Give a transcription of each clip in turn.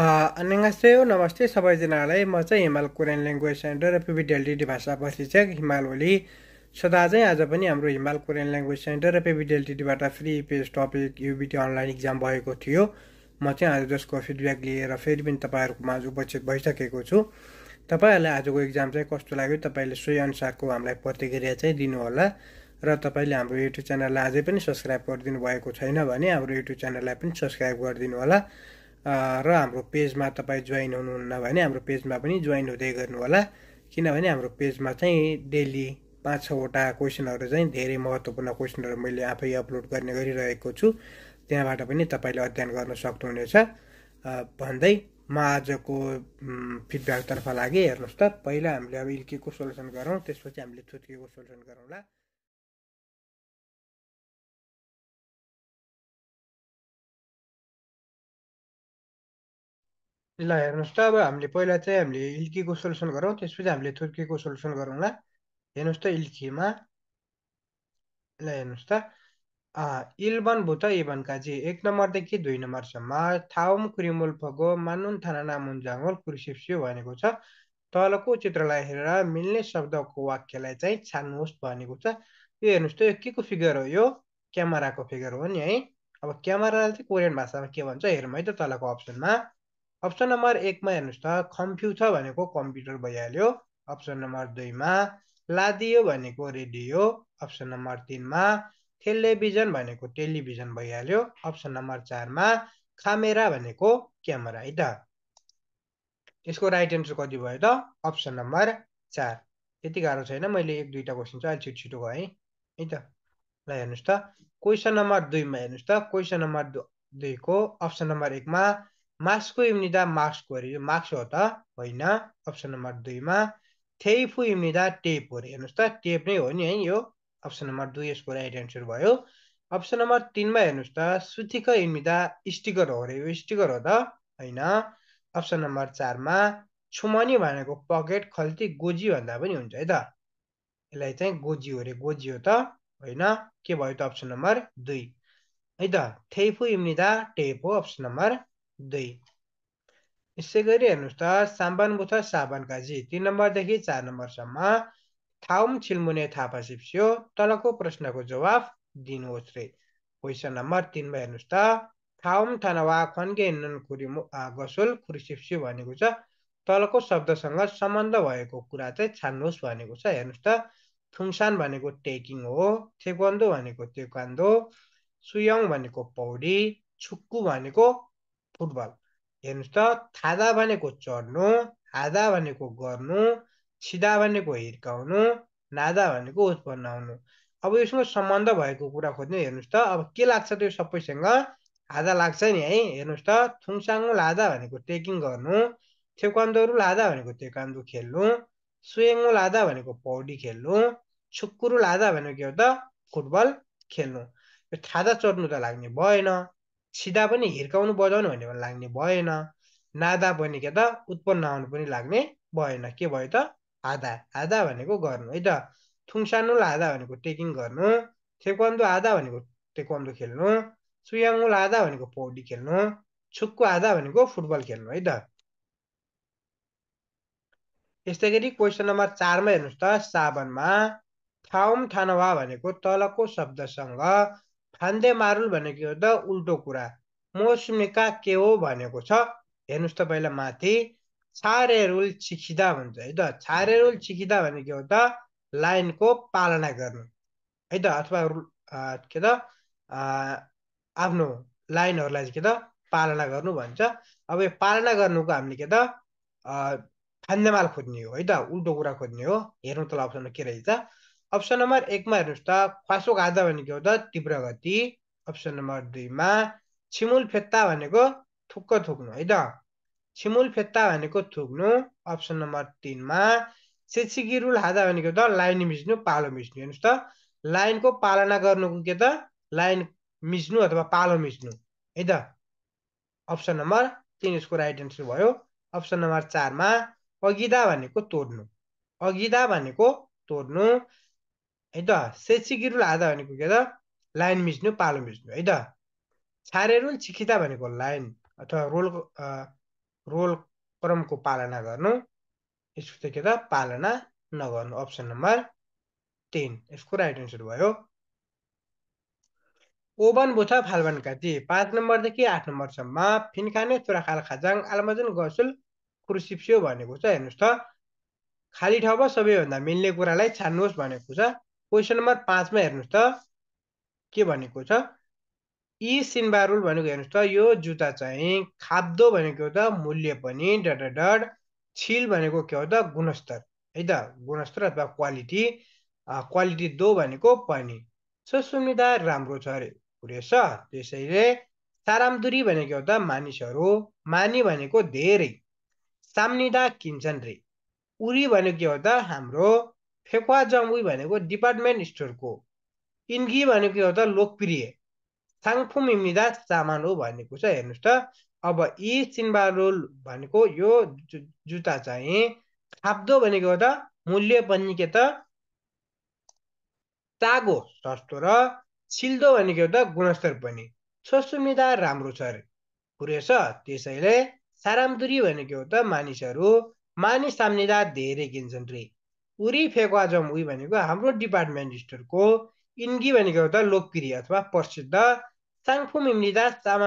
अन्यङ्गास्यो नमस्ते सबैजनालाई म चाहिँ हिमाल कोरियन ल्याङ्ग्वेज सेन्टर र पिबी भाषा प्रशिक्षक हिमाल ओली सदा चाहिँ आज पनि हाम्रो हिमाल कोरियन ल्याङ्ग्वेज सेन्टर र पिबी free page topic UBT online exam भएको थियो म चाहिँ आज जसको फिडब्याक लिएर फेरि पनि तपाईँहरूकोमा आज उपस्थित भइसकेको छु तपाईँहरूलाई आजको इक्जाम चाहिँ कस्तो लाग्यो तपाईँले सोही अनुसारको हामीलाई प्रतिक्रिया चाहिँ दिनुहोला र तपाईँले हाम्रो युट्युब च्यानललाई अझै पनि सब्सक्राइब गरिदिनु भएको छैन भने हाम्रो युट्युब च्यानललाई पनि सब्सक्राइब गरिदिनु होला र हाम्रो पेजमा तपाईँ जोइन हुनुहुन्न भने हाम्रो पेजमा पनि जोइन हुँदै गर्नु होला किनभने हाम्रो पेजमा चाहिँ डेली पाँच छवटा क्वेसनहरू चाहिँ धेरै महत्त्वपूर्ण क्वेसनहरू मैले आफै अपलोड गर्ने गरिरहेको छु त्यहाँबाट पनि तपाईँले अध्ययन गर्न सक्नुहुनेछ भन्दै म आजको फिडब्याकतर्फ लागि हेर्नुहोस् त पहिला हामीले अब इल्केको सोल्युसन गरौँ त्यसपछि हामीले थुत्कीको सोल्युसन गरौँला ल हेर्नुहोस् त अब हामीले पहिला चाहिँ हामीले इल्कीको सोल्युसन गरौँ त्यसपछि हामीले थुर्कीको सोल्युसन गरौँला हेर्नुहोस् त इल्कीमा ल हेर्नुहोस् त इल भुत भूत इबन काजी एक नम्बरदेखि दुई नम्बरसम्म थाउम क्रिमुल फगो मानुन थाना नामुन जाङ्गोल कृषिप्स्यु भनेको छ तलको चित्रलाई हेरेर मिल्ने शब्दको वाक्यलाई चाहिँ छान्नुहोस् भनेको छ यो हेर्नुहोस् त यो के को फिगर हो यो क्यामेराको फिगर हो नि है अब क्यामेरालाई चाहिँ कोरियन भाषामा के भन्छ हेरौँ है त तलको अप्सनमा अप्सन नम्बर एकमा हेर्नुहोस् त कम्प्युटर भनेको कम्प्युटर भइहाल्यो अप्सन नम्बर दुईमा लादियो भनेको रेडियो अप्सन नम्बर तिनमा टेलिभिजन भनेको टेलिभिजन भइहाल्यो अप्सन नम्बर चारमा खामेरा भनेको क्यामेरा है त यसको राइट एन्सर कति भयो त अप्सन नम्बर चार त्यति गाह्रो छैन मैले एक दुईवटा क्वेसन चाहिँ अलिक छिटो छिटो गएँ है त ल हेर्नुहोस् त क्वेसन नम्बर दुईमा हेर्नुहोस् त क्वेसन नम्बर दुईको अप्सन नम्बर एकमा यो मास्क हो त होइन अप्सन नम्बर दुईमा थेइफु इम्निदा टेप रे हेर्नुहोस् त टेप नै हो नि है यो अप्सन नम्बर दुई यसको राइट एन्सर भयो अप्सन नम्बर तिनमा हेर्नुहोस् त सुथिक इम्निदा स्टिकर हो अरे यो स्टिकर हो त होइन अप्सन नम्बर चारमा छुमनी भनेको पकेट खल्ती गोजी भन्दा पनि हुन्छ है त यसलाई चाहिँ गोजी हो अरे गोजी हो त होइन के भयो त अप्सन नम्बर दुई है त थेइफु इम्निदा टेप हो अप्सन नम्बर दुई यसै गरी हेर्नुहोस् त साम्बन बुथ साबान काजी तिन नम्बरदेखि चार नम्बरसम्म थाउम छिल्मुने थापा सिप्सियो तलको प्रश्नको जवाफ दिनुहोस् रे क्वेसन नम्बर तिनमा हेर्नुहोस् त थाउम थानवा खुरी गसुल खुरी गसोल खुरिसिप्स्यो भनेको छ तलको शब्दसँग सम्बन्ध भएको कुरा चाहिँ छान्नुहोस् भनेको छ हेर्नुहोस् त थुङसान भनेको टेकिङ हो थेकन्दो भनेको तेक्वान्दो सुयङ भनेको पौडी छुक्कु भनेको फुटबल हेर्नुहोस् त थादा भनेको चढ्नु हादा भनेको गर्नु छिदा भनेको हिर्काउनु नादा भनेको उत्पन्न हुनु अब यसमा सम्बन्ध भएको कुरा खोज्नु हेर्नुहोस् त अब के लाग्छ त्यो सबैसँग हादा लाग्छ नि है हेर्नुहोस् त थुङसाङ्गु लादा भनेको टेकिङ गर्नु थेक्वान्दोहरू लादा भनेको तेकान्दो खेल्नु सुयङ्गु लादा भनेको पौडी खेल्नु छुक्कुरु लादा भनेको के हो त फुटबल खेल्नु यो थादा चढ्नु त लाग्ने भएन सिधा पनि हिर्काउनु बजाउनु भन्ने पनि लाग्ने भएन नादा पनि के त उत्पन्न आउनु पनि लाग्ने भएन के भयो त आधा आधा भनेको गर्नु है त थुङसानुल आधा भनेको टेकिङ गर्नु थेक्वान्दो आधा भनेको टेक्वान्दो खेल्नु सुयाङ्गुल आधा भनेको पौडी खेल्नु छुक्कु आधा भनेको फुटबल खेल्नु है त यस्तै गरी क्वेसन नम्बर चारमा हेर्नुहोस् त साबनमा थाउम थानवा भनेको तलको शब्दसँग खान्दे मारुल भनेको हो त उल्टो कुरा मौसमीका के हो भनेको छ हेर्नुहोस् त पहिला माथि छारे रुल चिखिदा भन्छ है त छारे रुल चिखिदा भनेको हो त लाइनको पालना गर्नु है त अथवा के त आफ्नो लाइनहरूलाई के त पालना गर्नु भन्छ अब यो पालना गर्नुको हामीले के त खान्देमाल खोज्ने हो है त उल्टो कुरा खोज्ने हो हेर्नु तल अप्सनमा के रहेछ अप्सन नम्बर एकमा हेर्नुहोस् त फासो आधा भनेको हो त तीव्र गति अप्सन नम्बर दुईमा छिमुल फेत्ता भनेको थुक्क थुक्नु है त छिमुल फेत्ता भनेको थुक्नु अप्सन नम्बर तिनमा सेचिकी रुल हादा भनेको त लाइन मिच्नु पालो मिच्नु हेर्नुहोस् त लाइनको पालना गर्नुको के त लाइन मिच्नु अथवा पालो मिच्नु है त अप्सन नम्बर तिन यसको राइट एन्सर भयो अप्सन नम्बर चारमा अघिदा भनेको तोड्नु अगिदा भनेको तोड्नु है त आधा भनेको के त लाइन मिच्नु पालो मिच्नु है त 차례를 चिखिता भनेको लाइन अथवा रोल रोल क्रमको पालना गर्नु यसको चाहिँ के त पालना नगर्नु अप्सन नम्बर टेन यसको राइट एन्सर भयो ओभन बुथा फाल्बन काती पाँच नम्बरदेखि आठ नम्बरसम्म फिनखाने खाल खाजाङ आलमजन गसुल क्रुसिप्सियो भनेको छ हेर्नुहोस् त खाली ठाउँमा सबैभन्दा मिल्ने कुरालाई छान्नुहोस् भनेको छ क्वेसन नम्बर पाँचमा हेर्नुहोस् त के भनेको छ यी e सिनबारुल भनेको हेर्नुहोस् त यो जुत्ता चाहिँ खाब्दो भनेको त मूल्य पनि डट डट छिल भनेको के हो त गुणस्तर है त गुणस्तर अथवा क्वालिटी क्वालिटी दो भनेको पनि सो सुनिदा राम्रो छ अरे रहेछ त्यसैले सारामदुरी भनेको हो त मानिसहरू मानी भनेको धेरै साम्निदा किन्छन् रे उरी भनेको के हो त हाम्रो फेकुवा जम्बुई भनेको डिपार्टमेन्ट स्टोरको इन्गी भनेको के हो त लोकप्रिय साङफुम इमिदा सामान हो भनेको छ हेर्नुहोस् त अब यी सिन्बारोल भनेको यो जुत्ता चाहिँ खाप्दो भनेको हो त मूल्य पनि के त तागो सस्तो र छिल्दो भनेको त गुणस्तर पनि सोसुमिदा राम्रो छ अरे पुरै त्यसैले सारामदुरी भनेको हो त मानिसहरू मानिस साम्निदा धेरै किन्छन् रे उरी फेकुवा जमुई भनेको हाम्रो डिपार्टमेन्ट स्टोरको इन्गी भनेको एउटा लोकप्रिय अथवा प्रसिद्ध साङफुम इम्लिदा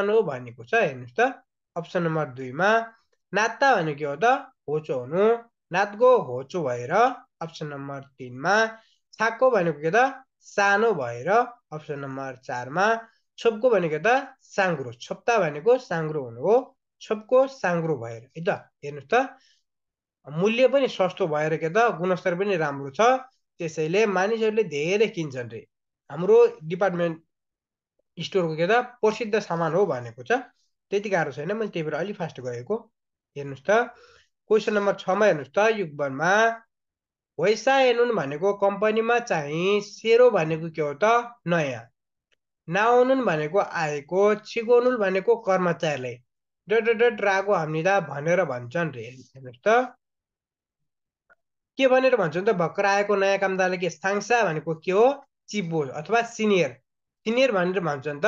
हो भनेको छ हेर्नुहोस् त अप्सन नम्बर दुईमा नात्ता भनेको हो त होचो हुनु नातको होचो भएर अप्सन नम्बर तिनमा छाको भनेको के त सानो भएर अप्सन नम्बर चारमा छोपको भनेको त साङ्ग्रो छोप्ता भनेको साङ्ग्रो हुनु हो छोपको साङ्ग्रो भएर है त हेर्नुहोस् त मूल्य पनि सस्तो भएर के त गुणस्तर पनि राम्रो छ त्यसैले मानिसहरूले धेरै किन्छन् रे हाम्रो डिपार्टमेन्ट स्टोरको के त प्रसिद्ध सामान हो भनेको छ त्यति गाह्रो छैन मैले त्यही भएर अलिक फास्ट गएको हेर्नुहोस् त क्वेसन नम्बर छमा हेर्नुहोस् त युगवनमा एनुन भनेको कम्पनीमा चाहिँ सेरो भनेको के हो त नयाँ नाउनुन भनेको आएको छिगोनुल भनेको कर्मचारीलाई डट डट रागो हामीलाई भनेर भन्छन् रे हेर्नुहोस् त के भनेर भन्छन् त भर्खर आएको नयाँ कामदारले के साङ्सा भनेको के हो चिबो अथवा सिनियर सिनियर भनेर भन्छन् त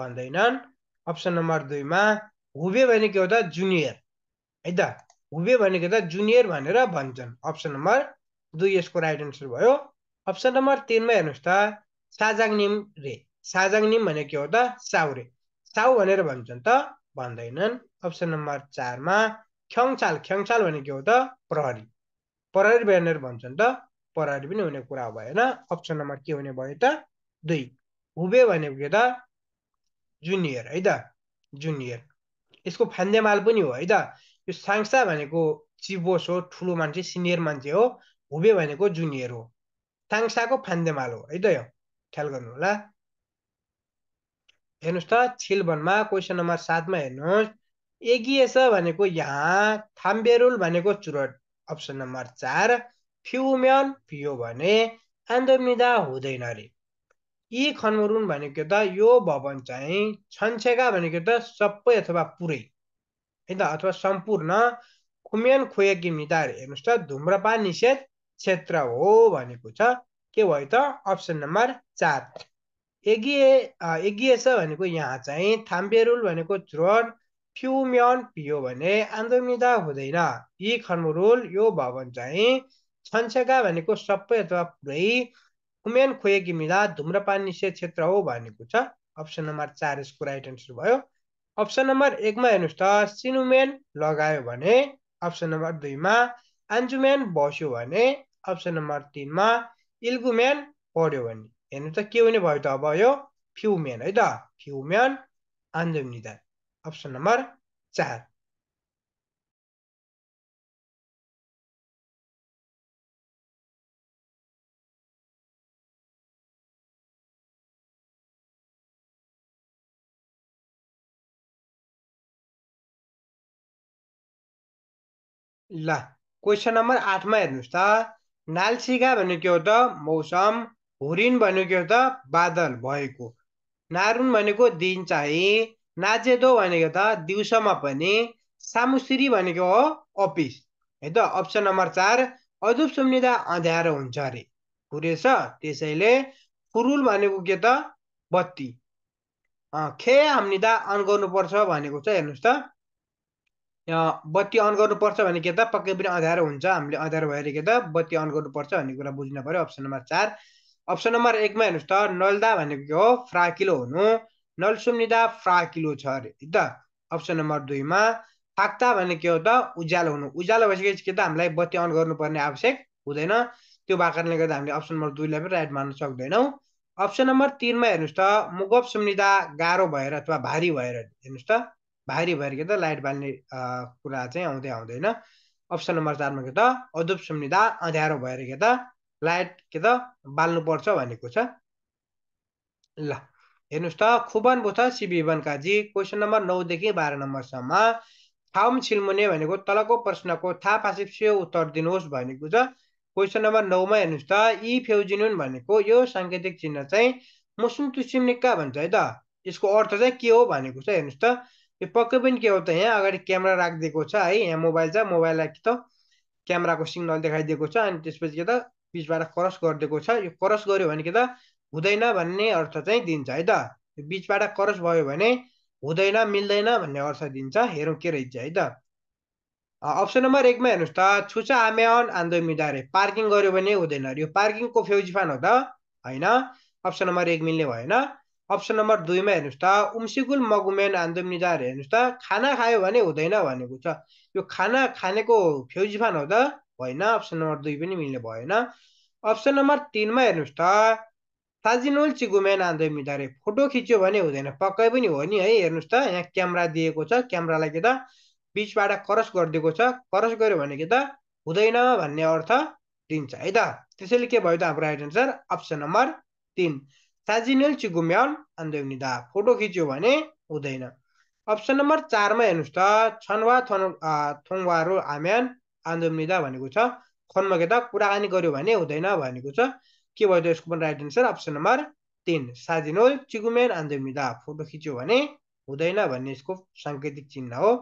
भन्दैनन् अप्सन नम्बर दुईमा हुबे भने के हो त जुनियर है त हुबे भनेको त जुनियर भनेर भन्छन् अप्सन नम्बर दुई यसको राइट एन्सर भयो अप्सन नम्बर तिनमा हेर्नुहोस् त साजाङनिम रे साजाङनिम भनेको के हो त साउरे साउ भनेर भन्छन् त भन्दैनन् अप्सन नम्बर चारमा ख्याङछाल भने भनेको हो त प्रहरी परारी ब्यानर भन्छन् त परारी पनि हुने कुरा भएन अप्सन नम्बर के हुने भयो त दुई हुबे भनेको के त जुनियर है त जुनियर यसको फान्देमाल पनि हो है त यो साङ्सा भनेको चिबोस हो ठुलो मान्छे सिनियर मान्छे हो हुबे भनेको जुनियर हो साङ्साको फान्देमाल हो है त यो ख्याल गर्नु होला हेर्नुहोस् त छिलबनमा क्वेसन नम्बर सातमा हेर्नुहोस् एगिएस भनेको यहाँ थाम्बेरुल भनेको चुरट अप्सन नम्बर चार फ्युम्यन फियो भने एन्दोमिदा हुँदैन रे यी खनमरुन भनेको त यो भवन चाहिँ छन्छेगा भनेको त सबै अथवा पुरै है अथवा सम्पूर्ण खुमेन खुएकी मिदार हेर्नुहोस् त धुम्रपान निषेध क्षेत्र हो भनेको छ के भयो त अप्सन नम्बर चार एगिए एगिएस भनेको यहाँ चाहिँ थाम्बेरुल भनेको झ्रोड फ्युम्यन पियो भने आन्दोमिदा हुँदैन यी खनमुरुल यो भवन चाहिँ छन्सेगा भनेको सबै अथवा पुरै खुमेन खोएकी मिला धुम्रपान निषेध क्षेत्र हो भनेको छ अप्सन नम्बर चार यसको राइट आन्सर भयो अप्सन नम्बर एकमा हेर्नुहोस् त सिनुमेन लगायो भने अप्सन नम्बर दुईमा आन्जुमेन बस्यो भने अप्सन नम्बर तिनमा इल्गुमेन पढ्यो भने हेर्नु त के हुने भयो त अब यो फ्युमेन है त फ्युमेन आन्जुम option number 4 ल क्वेसन नम्बर आठमा हेर्नुहोस् त नालसिका भन्यो के हो त मौसम हुरिन भन्यो के हो त बादल भएको नारुन भनेको दिन चाहिँ नाजेदो भनेको त दिउँसोमा पनि सामुसिरी भनेको हो अफिस है त अप्सन नम्बर चार अधुप सुम्निँदा अँध्यारो हुन्छ अरे पुरेछ त्यसैले फुरुल भनेको के त बत्ती खे हामीदा अन गर्नुपर्छ भनेको छ हेर्नुहोस् त बत्ती अन गर्नुपर्छ भने के त पक्कै पनि अँध्यारो हुन्छ हामीले अँध्यारो भएर के त बत्ती अन गर्नुपर्छ भन्ने कुरा बुझ्नु पऱ्यो अप्सन नम्बर चार अप्सन नम्बर एकमा हेर्नुहोस् त नल्दा भनेको के हो फ्राकिलो हुनु निदा फ्राकिलो छ अरे त अप्सन नम्बर दुईमा फाक्ता भने के हो त उज्यालो हुनु उज्यालो भइसकेपछि के त हामीलाई बत्ती अन गर्नुपर्ने आवश्यक हुँदैन त्यो भएको कारणले गर्दा हामीले अप्सन नम्बर दुईलाई पनि राइट मान्न सक्दैनौँ अप्सन नम्बर तिनमा हेर्नुहोस् त मुगप सुम्निँदा गाह्रो भएर अथवा भारी भएर हेर्नुहोस् त भारी भएर के त लाइट बाल्ने कुरा चाहिँ आउँदै आउँदैन अप्सन नम्बर चारमा के त अधुप सुम्निदा अँध्यारो भएर के त लाइट के त बाल्नुपर्छ भनेको छ ल हेर्नुहोस् त खुबन बुथ सिबिबन बनकाजी क्वेसन नम्बर नौदेखि बाह्र नम्बरसम्म थाम छिल्मुने भनेको तलको प्रश्नको थाहा पासिप्सियो उत्तर दिनुहोस् भनेको छ क्वेसन नम्बर नौमा हेर्नुहोस् त यी फ्युजिनुन भनेको यो साङ्केतिक चिन्ह चाहिँ मुसुम तुसिम निक्का भन्छ है त यसको अर्थ चाहिँ के हो भनेको छ हेर्नुहोस् त यो पक्कै पनि के हो त यहाँ अगाडि क्यामेरा राखिदिएको छ है यहाँ मोबाइल छ मोबाइललाई त क्यामेराको सिग्नल देखाइदिएको छ अनि त्यसपछि के त बिचबाट क्रस गरिदिएको छ यो क्रस गऱ्यो भने के त हुँदैन भन्ने अर्थ चाहिँ दिन्छ है त बिचबाट करस भयो भने हुँदैन मिल्दैन भन्ने अर्थ दिन्छ हेरौँ के रहेछ है त अप्सन नम्बर एकमा हेर्नुहोस् त छुचा आम्यान आन्दो मिदारे पार्किङ गर्यो भने हुँदैन यो पार्किङको फ्युजिफान हो त होइन अप्सन नम्बर एक मिल्ने भएन अप्सन नम्बर दुईमा हेर्नुहोस् त उम्सिकुल मगुमेन आन्दो मिदारे हेर्नुहोस् त खाना खायो भने हुँदैन भनेको छ यो खाना खानेको फ्युजिफान हो त होइन अप्सन नम्बर दुई पनि मिल्ने भएन अप्सन नम्बर तिनमा हेर्नुहोस् त साजिनोल चिगुमेन आन्दोमिदारे फोटो खिच्यो भने हुँदैन पक्कै पनि हो नि है हेर्नुहोस् त यहाँ क्यामरा दिएको छ क्यामरालाई के त बिचबाट क्रस गरिदिएको छ क्रस गऱ्यो भने के त हुँदैन भन्ने अर्थ दिन्छ है त त्यसैले के भयो त हाम्रो राइट एन्सर अप्सन नम्बर तिन साजिनोल चिगुम्यान आन्दोमिदा फोटो खिच्यो भने हुँदैन अप्सन नम्बर चारमा हेर्नुहोस् त छनवा थन थोङवारो आम्यान आन्दोमिदा भनेको छ खनमा के त कुराकानी गर्यो भने हुँदैन भनेको छ के भयो त यसको पनि राइट एन्सर अप्सन नम्बर तिन साजिनोल चिगुमेन आन्दोमिदा फोटो खिच्यो भने हुँदैन भन्ने यसको साङ्केतिक चिन्ह हो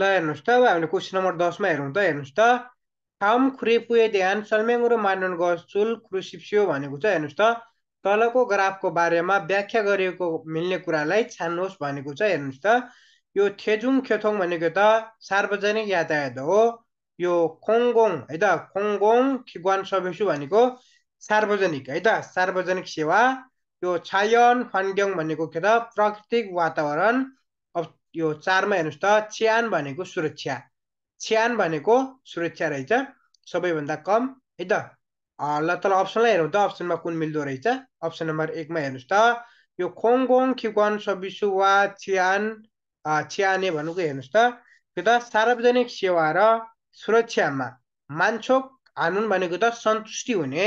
ल हेर्नुहोस् त अब हामीले क्वेसन नम्बर दसमा हेरौँ त हेर्नुहोस् त ठाउँ खुरेपुए ध्यान सलमेङ्गुरो मानन गसुल क्रुसिप्सियो भनेको छ हेर्नुहोस् त तलको ग्राफको बारेमा व्याख्या गरिएको मिल्ने कुरालाई छान्नुहोस् भनेको छ हेर्नुहोस् त यो थेजुङ खेथोङ भनेको त सार्वजनिक यातायात हो यो कङ्गोङ है त कङ्गोङ खिगवान सभेसु भनेको सार्वजनिक है त सार्वजनिक सेवा यो छायन फान्ग्योङ भनेको के त प्राकृतिक वातावरण अब यो चारमा हेर्नुहोस् त छ्यान भनेको सुरक्षा छ्यान भनेको सुरक्षा रहेछ सबैभन्दा कम है त ल तल अप्सनलाई हेरौँ त अप्सनमा कुन मिल्दो रहेछ अप्सन नम्बर एकमा हेर्नुहोस् त यो खोङगोङ खिक्वान सबिसु वा छ्यान छ्याने भनेको हेर्नुहोस् त त्यो त सार्वजनिक सेवा र सुरक्षामा मान्छोक हानुन भनेको त सन्तुष्टि हुने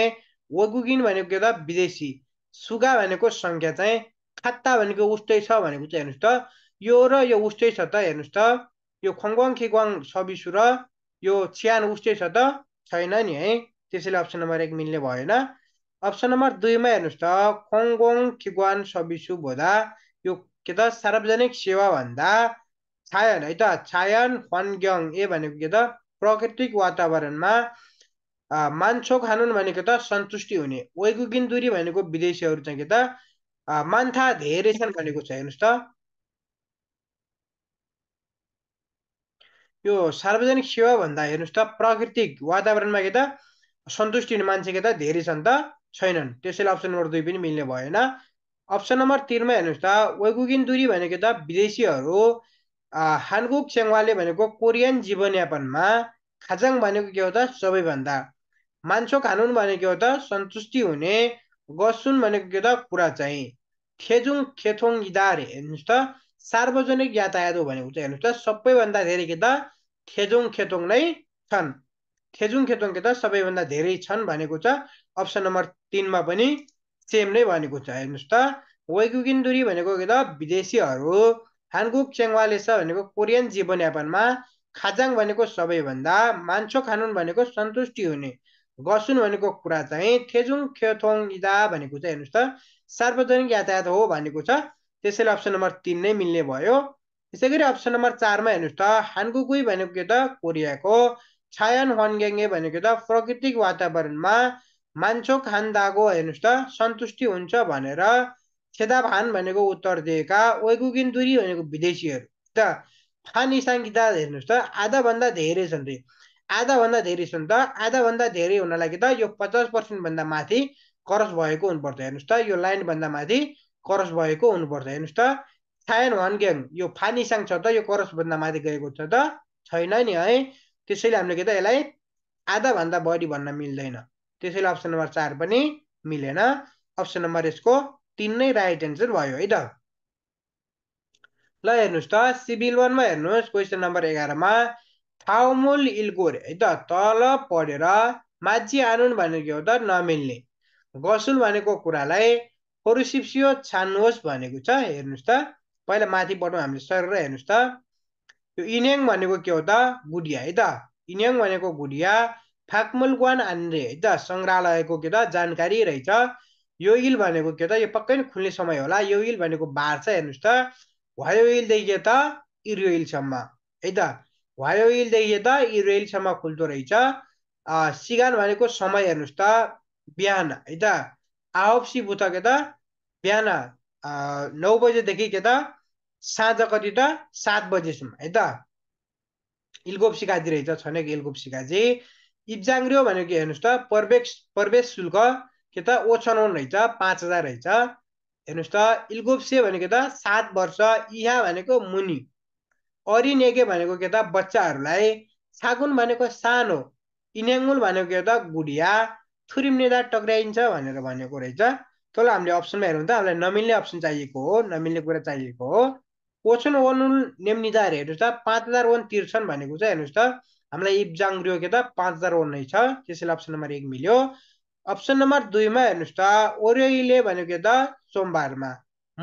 वगुगिन भनेको त विदेशी सुगा भनेको सङ्ख्या चाहिँ खात्ता भनेको उस्तै छ भनेको चाहिँ हेर्नुहोस् त यो र यो उस्तै छ त हेर्नुहोस् त यो खोङ्गवाङ खिग्वाङ सबिसु र यो च्यान उस्तै छ त छैन नि है त्यसैले अप्सन नम्बर एक मिल्ने भएन अप्सन नम्बर दुईमा हेर्नुहोस् त खोङ्गोङ खिग्वान सबिसु भोदा यो के त सार्वजनिक सेवा भन्दा छायन है त छायन ह्वानग्यङ ए भनेको के त प्राकृतिक वातावरणमा मान्छो खानुन भनेको त सन्तुष्टि हुने वैकुकिन दुरी भनेको विदेशीहरू चाहिँ के त मान्था धेरै छन् भनेको छ हेर्नुहोस् त यो सार्वजनिक सेवा भन्दा हेर्नुहोस् त प्राकृतिक वातावरणमा के त सन्तुष्टि हुने मान्छे के त धेरै छन् त छैनन् त्यसैले अप्सन नम्बर दुई पनि मिल्ने भएन अप्सन नम्बर तिनमा हेर्नुहोस् त वैकुकिन दुरी भनेको त विदेशीहरू हानगुक सेङ्वाले भनेको कोरियन जीवनयापनमा खाजाङ भनेको के हो त सबैभन्दा मान्छो खानुन भनेको के हो त सन्तुष्टि हुने गसुन भनेको के त कुरा चाहिँ खेजुङ खेथोङ इदार हेर्नुहोस् त सार्वजनिक यातायात हो भनेको चाहिँ हेर्नुहोस् त सबैभन्दा धेरै के त खेजुङ खेतोङ नै छन् खेजुङ खेतोङ के त सबैभन्दा धेरै छन् भनेको छ अप्सन नम्बर तिनमा पनि सेम नै भनेको छ हेर्नुहोस् त वैगुगिन दुरी भनेको के त विदेशीहरू हानगुक चेङवाले छ भनेको कोरियन जीवनयापनमा खाजाङ भनेको सबैभन्दा मान्छो खानुन भनेको सन्तुष्टि हुने गसुन भनेको कुरा चाहिँ थेजुङ खेथोङ इदा भनेको चाहिँ हेर्नुहोस् त सार्वजनिक यातायात हो भनेको छ त्यसैले अप्सन नम्बर तिन नै मिल्ने भयो त्यसै गरी अप्सन नम्बर चारमा हेर्नुहोस् त हानगुकुई भनेको के त कोरियाको छायन हनगेङ्गे भनेको त प्राकृतिक वातावरणमा मान्छो खान्दाको हेर्नुहोस् त सन्तुष्टि हुन्छ भनेर भान भनेको उत्तर दिएका वैगुगिन दुरी भनेको विदेशीहरू त फानिसान किताब हेर्नुहोस् त आधाभन्दा धेरै छन् रे आधाभन्दा धेरै छन् त आधाभन्दा धेरै हुन लागि त यो पचास पर्सेन्टभन्दा माथि करस भएको हुनुपर्छ हेर्नुहोस् त यो लाइनभन्दा माथि करस भएको हुनुपर्छ हेर्नुहोस् त छायन ग्याङ यो फानिसाङ छ त यो करसभन्दा माथि गएको छ त छैन नि है त्यसैले हामीले के त यसलाई आधाभन्दा बढी भन्न मिल्दैन त्यसैले अप्सन नम्बर चार पनि मिलेन अप्सन नम्बर यसको तिन नै राइट एन्सर भयो है त ल हेर्नुहोस् त सिभिल वानमा हेर्नुहोस् क्वेसन नम्बर एघारमा थाउमोल इल्गोर है त तल पढेर माझी आनुन भनेको के हो त नमिल्ने गसुल भनेको कुरालाई फोरुसिप्सियो छान्नुहोस् भनेको छ हेर्नुहोस् त पहिला माथि माथिबाट हामीले सर र हेर्नुहोस् त यो इन्याङ भनेको के हो त गुडिया है त इन्याङ भनेको गुडिया फाकमुल ग्वान आन्द्रे है त सङ्ग्रहालयको के त जानकारी रहेछ यो इल भनेको के त यो पक्कै नै खुल्ने समय होला यो इल भनेको बार छ हेर्नुहोस् त वायो इलदेखि त इरियो इलसम्म है त वायो इलदेखि त इरोइलसम्म इलसम्म खुल्दो रहेछ सिगान भनेको समय हेर्नुहोस् त बिहान है त आओपसी बुथ के त बिहान नौ बजेदेखि के त साँझ कति त सात बजेसम्म है त इलगोप सिकाजी रहेछ छन कि इलगोप सिकाजी इब्जाङ्रियो भनेको हेर्नुहोस् त प्रवेश प्रवेश शुल्क के त ओछनौन रहेछ पाँच हजार रहेछ हेर्नुहोस् त इल्गोप्से भनेको त सात वर्ष इहा भनेको मुनि अरिनेगे भनेको के त बच्चाहरूलाई छागुन भनेको सानो इन्याङ्गुल भनेको के त गुडिया थुरिम्नेदा टक्राइन्छ भनेर भनेको रहेछ तल हामीले अप्सनमा हेरौँ त हामीलाई नमिल्ने अप्सन चाहिएको हो नमिल्ने कुरा चाहिएको हो ओछन ओनुल नेमनिदाहरू हेर्नुहोस् त पाँच हजार ओन तिर्छन् भनेको चाहिँ हेर्नुहोस् त हामीलाई इब्जाङ रियो के त पाँच हजार ओन नै छ त्यसैले अप्सन नम्बर एक मिल्यो अप्सन नम्बर दुईमा हेर्नुहोस् त ओरेले भनेको के त सोमबारमा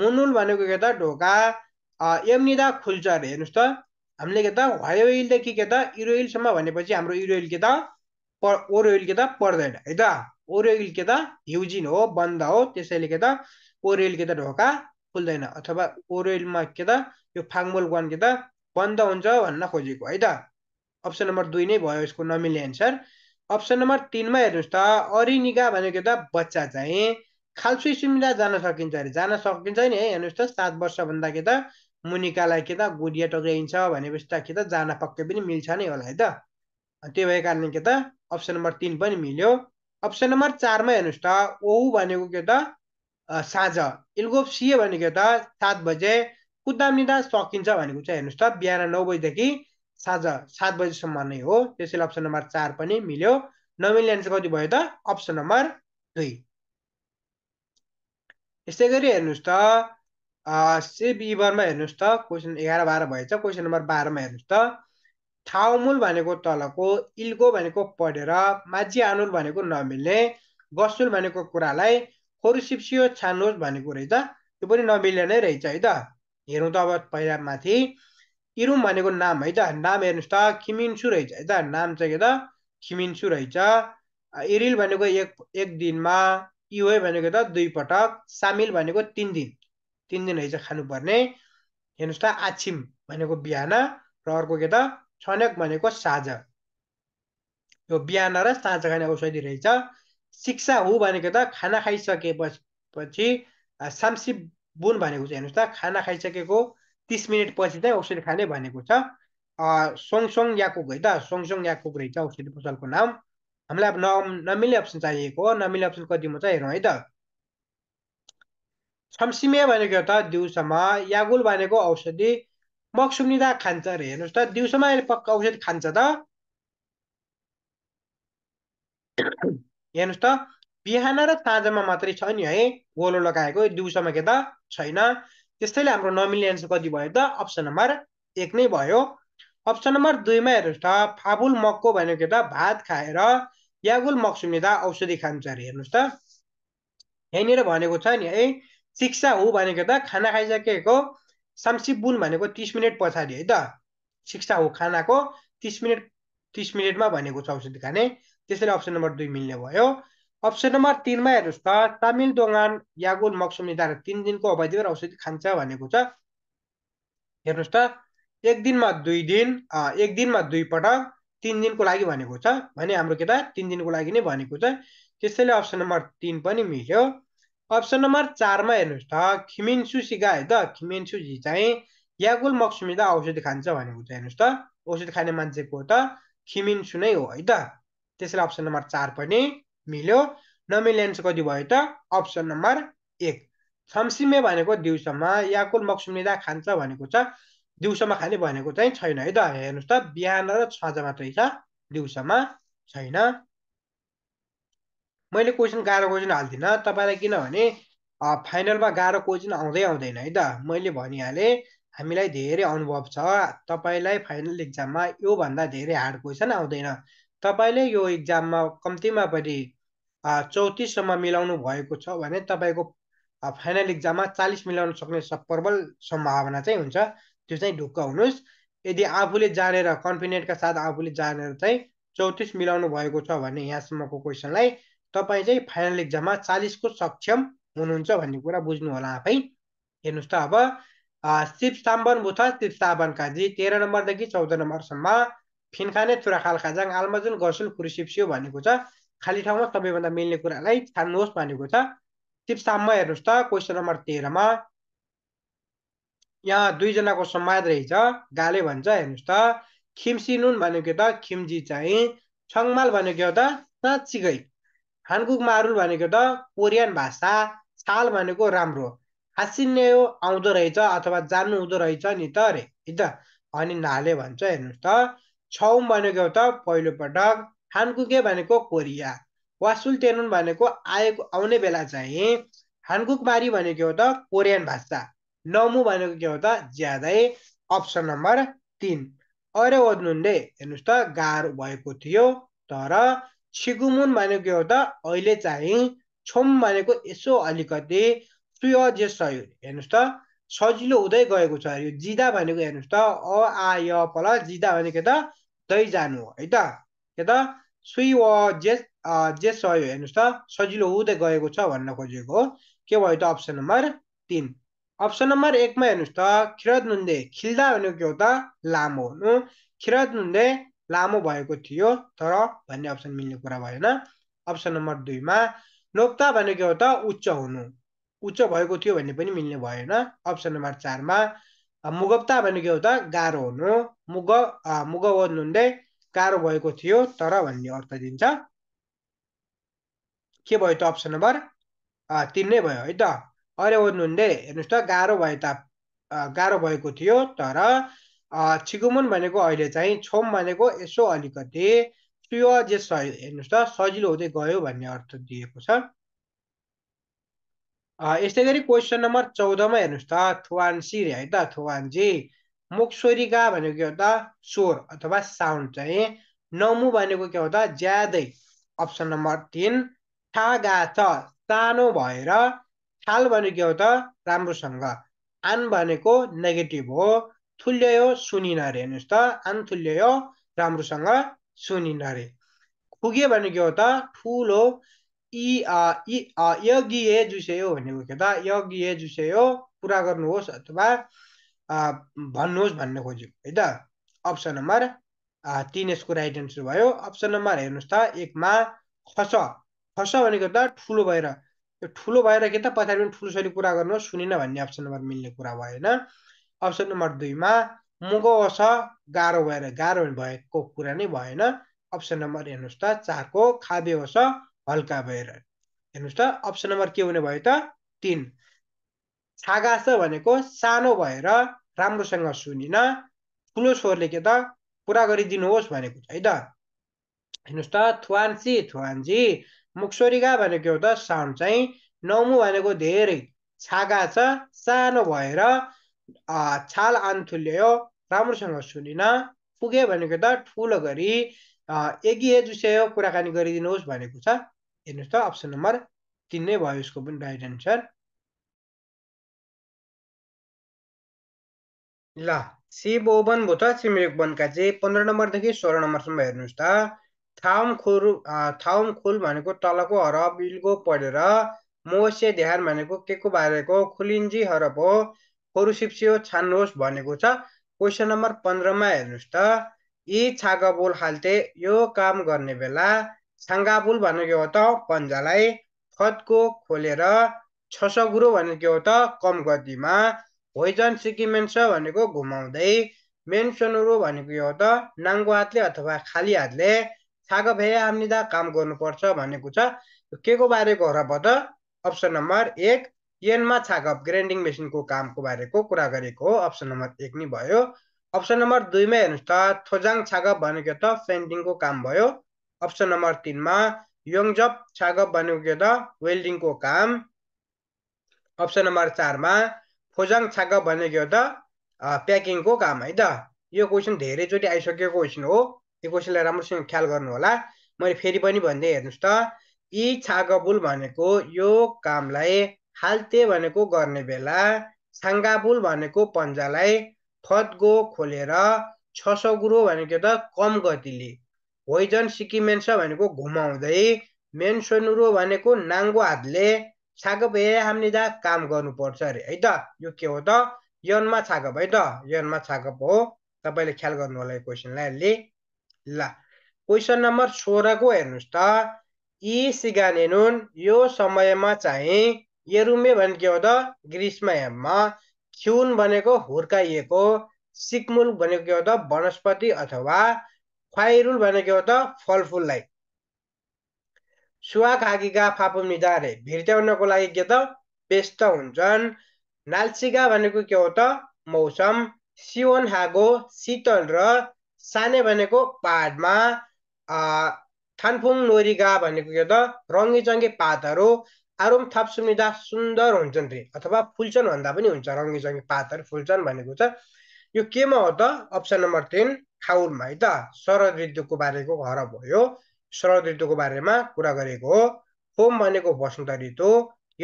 मुनुल भनेको के त ढोका एमनिदा खुल्छ अरे हेर्नुहोस् त हामीले के त हयोइलदेखि के त इरोइलसम्म भनेपछि हाम्रो इरोइल के त प के त पर्दैन है त ओरेइल के त ह्युजिन हो बन्द हो त्यसैले के त ओरेल के त ढोका खुल्दैन अथवा ओरेलमा के त यो फाङमोल वान के त बन्द हुन्छ भन्न खोजेको है त अप्सन नम्बर दुई नै भयो यसको नमिल्ने एन्सर अप्सन नम्बर तिनमा हेर्नुहोस् त अरिनिका भनेको त बच्चा चाहिँ खाल्सु सिमिला जान सकिन्छ अरे जान सकिन्छ नि है हेर्नुहोस् त सात वर्षभन्दा के त मुनिकालाई के त गुडिया टक्राइन्छ भनेपछि त के त जान पक्कै पनि मिल्छ नै होला है त त्यही भएको कारणले के त अप्सन नम्बर तिन पनि मिल्यो अप्सन नम्बर चारमा हेर्नुहोस् त ओहु भनेको के त साँझ इलगोप सिए भनेको त सात बजे कुद्दा मिल्दा सकिन्छ भनेको चाहिँ हेर्नुहोस् त बिहान नौ बजीदेखि साँझ सात बजीसम्म नै हो त्यसैले अप्सन नम्बर चार पनि मिल्यो नमिल्ने एन्सर कति भयो त अप्सन नम्बर दुई यस्तै गरी हेर्नुहोस् त सेभ इभरमा हेर्नुहोस् त क्वेसन एघार बाह्र भएछ क्वेसन नम्बर बाह्रमा हेर्नुहोस् त ठाउमुल भनेको तलको इल्गो भनेको पढेर माझी आनुल भनेको नमिल्ने गसुल भनेको कुरालाई खोरुसिप्सियो छान्नुहोस् भनेको रहेछ त्यो पनि नमिल्ने नै रहेछ है त हेरौँ त अब पहिला माथि इरुम भनेको नाम है त नाम हेर्नुहोस् त खिमिन्सु रहेछ है त नाम चाहिँ के त खिमिन्सु रहेछ इरिल भनेको एक एक दिनमा इवे भनेको त दुई पटक सामिल भनेको तिन दिन तिन दिन रहेछ खानुपर्ने हेर्नुहोस् त आछिम भनेको बिहान र अर्को के त छनक भनेको साझ यो बिहान र साँझ खाने औषधि रहेछ शिक्षा हु भनेको त खाना खाइसकेपछि सामसिब बुन भनेको चाहिँ हेर्नुहोस् त खाना खाइसकेको तिस मिनट पछि चाहिँ औषधि खाने भनेको छ सोङसोङ याकुब है त सोङसोङ याकुब रहेछ औषधि पसलको नाम हामीलाई अब न नमिल्ने अप्सन चाहिएको हो नमिल्ने अप्सन कतिमा चाहिँ हेरौँ है त छम्सिमे भनेको त दिउँसोमा यागुल भनेको औषधि मक्सुमिदा खान्छ अरे हेर्नुहोस् त दिउँसोमा पक्का औषधि खान्छ त हेर्नुहोस् त बिहान र साँझमा मात्रै छ नि है गोलो लगाएको दिउँसोमा के त छैन त्यस्तैले हाम्रो नमिल्ने एन्सर कति भयो त अप्सन नम्बर एक नै भयो अप्सन नम्बर दुईमा हेर्नुहोस् त फाबुल मक्को भनेको त भात खाएर यागुल मक्सुमित औषधि खान्छ अरे हेर्नुहोस् त यहाँनिर भनेको छ नि है शिक्षा हो भनेको त खाना खाइसकेको बुन भनेको तिस मिनट पछाडि है त शिक्षा हो खानाको तिस मिनट तिस मिनटमा भनेको छ औषधि खाने त्यसैले अप्सन नम्बर दुई मिल्ने भयो अप्सन नम्बर तिनमा हेर्नुहोस् त तामिल दोगान यागुल मक्सुम निधार तिन दिनको अवधि र औषधि खान्छ भनेको छ हेर्नुहोस् त एक दिनमा दुई दिन एक दिनमा दुई पटक तिन दिनको लागि भनेको छ भने हाम्रो के त तिन दिनको लागि नै भनेको छ त्यसैले अप्सन नम्बर तिन पनि मिल्यो अप्सन नम्बर चारमा हेर्नुहोस् त खिमिन्सु है त जी चाहिँ यागुल मक्सुमिदा औषधि खान्छ भनेको छ हेर्नुहोस् त औषधि खाने मान्छेको त खिमिन्सु नै हो है त त्यसैले अप्सन नम्बर चार पनि मिल्यो नमिलेन्स कति भयो त अप्सन नम्बर एक छम्सिमे भनेको दिउँसोमा कुल मक्सुमिदा खान्छ भनेको छ दिउँसोमा खाने भनेको चाहिँ छैन है त हेर्नुहोस् त बिहान र छज मात्रै छ दिउँसोमा छैन मैले क्वेसन गाह्रो क्वेसन हाल्दिनँ तपाईँलाई किनभने फाइनलमा गाह्रो क्वेसन आउँदै आउँदैन है त मैले भनिहालेँ हामीलाई धेरै अनुभव छ तपाईँलाई फाइनल इक्जाममा योभन्दा धेरै हार्ड क्वेसन आउँदैन तपाईँले यो इक्जाममा कम्तीमा पनि चौतिससम्म मिलाउनु भएको छ भने तपाईँको फाइनल इक्जाममा चालिस मिलाउन सक्ने प्रबल सम्भावना चाहिँ हुन्छ त्यो चाहिँ ढुक्क हुनुहोस् यदि आफूले जानेर कन्फिडेन्टका साथ आफूले जानेर चाहिँ चौतिस मिलाउनु भएको छ भने यहाँसम्मको क्वेसनलाई तपाईँ चाहिँ फाइनल इक्जाममा चालिसको सक्षम हुनुहुन्छ भन्ने कुरा बुझ्नु होला आफै हेर्नुहोस् त अब शिव साम्बन बुथ शिव साबन काजी तेह्र नम्बरदेखि चौध नम्बरसम्म फिनखाने चुराखाल खाजाङ आलमजुन गसुल खुर्सिप्सियो भनेको छ खाली ठाउँमा सबैभन्दा मिल्ने कुरालाई छान्नुहोस् भनेको छ टिप हेर्नुहोस् त क्वेसन नम्बर तेह्रमा यहाँ दुईजनाको संवाद रहेछ गाले भन्छ हेर्नुहोस् त खिम्सी नुन भनेको त खिम्जी चाहिँ छङमाल भनेको त साँच्चीकै हानकुक मारुल भनेको त कोरियन भाषा छाल भनेको राम्रो हासिन्ने आउँदो रहेछ अथवा जान्नु हुँदो रहेछ नि त अरे है त अनि नाले भन्छ हेर्नुहोस् त छौँ भनेको त पहिलोपटक हानकुके भनेको कोरिया वासुल्टेनुन भनेको आएको आउने बेला चाहिँ हानकुकमारी भनेको के हो त कोरियन भाषा नमु भनेको के हो त ज्यादै अप्सन नम्बर तिन अरे ओद्नुनले हेर्नुहोस् त गाह्रो भएको थियो तर छिगुमुन भनेको के हो त अहिले चाहिँ छोम भनेको यसो अलिकति सुय सयो हेर्नुहोस् त सजिलो हुँदै गएको छ यो जिदा भनेको हेर्नुहोस् त अ आ य पल जिदा भनेको त दै जानु हो है त यता सुई व जे जे सयो हेर्नुहोस् त सजिलो हुँदै गएको छ भन्न खोजेको के भयो त अप्सन नम्बर तिन अप्सन नम्बर एकमा हेर्नुहोस् त खिरद नुन्दे खिल्दा भनेको के हो त लामो हुनु खिरद नुन्दे लामो भएको थियो तर भन्ने अप्सन मिल्ने कुरा भएन अप्सन नम्बर दुईमा नोप्ता भनेको के हो त उच्च हुनु उच्च भएको थियो भन्ने पनि मिल्ने भएन अप्सन नम्बर चारमा मुगप्ता भनेको के हो त गाह्रो हुनु मुग मुगव नुन्दे गाह्रो भएको थियो तर भन्ने अर्थ दिन्छ के भयो त अप्सन नम्बर तिन नै भयो है त अरे ओर्नुहुन्थे हेर्नुहोस् त गाह्रो भए त गाह्रो भएको थियो तर छिगुमुन भनेको अहिले चाहिँ छोम भनेको यसो अलिकति सुयो जे सह हेर्नुहोस् त सजिलो हुँदै गयो भन्ने अर्थ दिएको छ यस्तै गरी क्वेसन नम्बर चौधमा हेर्नुहोस् त थुवानसी रे है त थुवानजी गा भनेको के हो त स्वर अथवा साउन्ड चाहिँ नमु भनेको के हो त ज्यादै अप्सन नम्बर तिन ठागा छ सानो भएर ठाल भनेको के हो त राम्रोसँग आन भनेको नेगेटिभ हो थुल्यो सुनिन अरे हेर्नुहोस् त आन थुल्यायो राम्रोसँग सुनिन अरे खुगे भनेको के हो त ठुलो यज्ञ हो भनेको के हो त यज्ञ हो पुरा गर्नुहोस् अथवा भन्नुहोस् भन्न खोज्यो है त अप्सन नम्बर तिन यसको राइट एन्सर भयो अप्सन नम्बर हेर्नुहोस् त एकमा खस खस भनेको त ठुलो भएर यो ठुलो भएर के त पछाडि पनि ठुलो शैली कुरा गर्नु सुनिन भन्ने अप्सन नम्बर मिल्ने कुरा भयो होइन अप्सन नम्बर दुईमा मुगो अस गाह्रो भएर गाह्रो भएको कुरा नै भएन अप्सन नम्बर हेर्नुहोस् त चारको खाबे अस हल्का भएर हेर्नुहोस् त अप्सन नम्बर के हुने भयो त तिन छागास भनेको सानो भएर राम्रोसँग सुनिन ठुलो स्वरले के त पुरा गरिदिनुहोस् भनेको छ है त हेर्नुहोस् त थुवान्सी थुवान्सी मुक्सोरिगा भनेको त साउन्ड चाहिँ नौमु भनेको धेरै छागा छ सानो भएर छाल आन्थुल्यो राम्रोसँग सुनिन पुगे भनेको त ठुलो गरी एगिए जुस्यायो कुराकानी गरिदिनुहोस् भनेको छ हेर्नुहोस् त अप्सन नम्बर तिन नै भयो यसको पनि राइट एन्सर ल सी ओभन भो त छिमेक वनका चाहिँ पन्ध्र नम्बरदेखि सोह्र नम्बरसम्म हेर्नुहोस् त थाउम खुर थाउम खुल भनेको तलको हरप इल्गो पढेर मोसे ध्यान भनेको के को बारेको खुलिन्जी हरब हो खोरुसिप्सियो छान्नुहोस् भनेको छ क्वेसन नम्बर पन्ध्रमा हेर्नुहोस् त यी छागाबुल हाल्ते यो काम गर्ने बेला छाङ्गाबुल भनेको हो त पन्जालाई फतको खोलेर छ सौ गुरु भनेको हो त कम गतिमा होइजन सिकिमेन्स भनेको घुमाउँदै मेन भनेको यो त नाङ्गो हातले अथवा खाली हातले छाग भए आम्निदा काम गर्नुपर्छ भनेको छ के को बारेको हो र त अप्सन नम्बर एक एनमा छाग ग्राइन्डिङ मेसिनको कामको बारेको कुरा गरेको हो अप्सन नम्बर एक नै भयो अप्सन नम्बर दुईमा हेर्नुहोस् त थोजाङ छागप भनेको त पेन्टिङको काम भयो अप्सन नम्बर तिनमा योङजप छागप भनेको त वेल्डिङको काम अप्सन नम्बर चारमा खोजाङ छाक भनेको त प्याकिङको काम है त यो क्वेसन धेरैचोटि आइसकेको क्वेसन हो यो क्वेसनलाई राम्रोसँग ख्याल गर्नु होला मैले फेरि पनि भन्दै हेर्नुहोस् त यी छागाबुल भनेको यो कामलाई हाल्ते भनेको गर्ने बेला छाङ्गाबुल भनेको पन्जालाई फतगो खोलेर छ सौ गुरु भनेको त कम गतिले होइजन सिकिमेन्स भनेको घुमाउँदै मेन्सोनुरो भनेको नाङ्गो हातले छागप हामीले जा काम गर्नुपर्छ अरे है त यो के हो त यनमा छागप है त यनमा छागप हो तपाईँले ख्याल गर्नु होला यो क्वेसनलाई ले ल क्वेसन नम्बर सोह्रको हेर्नुहोस् त यी नुन यो समयमा चाहिँ यरुमे भनेको के हो त ग्रीष्मयाममा खिउन भनेको हुर्काइएको सिक्मुल भनेको के हो त वनस्पति अथवा ख्वाइरुल भनेको के हो त फलफुललाई खाकीका फापुम निजारे भिर्त्याउनको लागि के त व्यस्त हुन्छन् नाल्सिका भनेको के हो त मौसम सिओन हागो शीतल र साने भनेको पाहाडमा थानफुङ नोरीगा भनेको के त रङ्गीचङ्गे पातहरू आरुम थाप्सुमिदा सुन्दर हुन्छन् रे अथवा फुल्छन् भन्दा पनि हुन्छ रङ्गीचङ्गे पातहरू फुल्छन् भनेको छ यो केमा हो त अप्सन नम्बर तिन खाउरमा है त शरद ऋतुको बारेको घर भयो शरद ऋतुको बारेमा कुरा गरेको हो फोम भनेको वसन्त ऋतु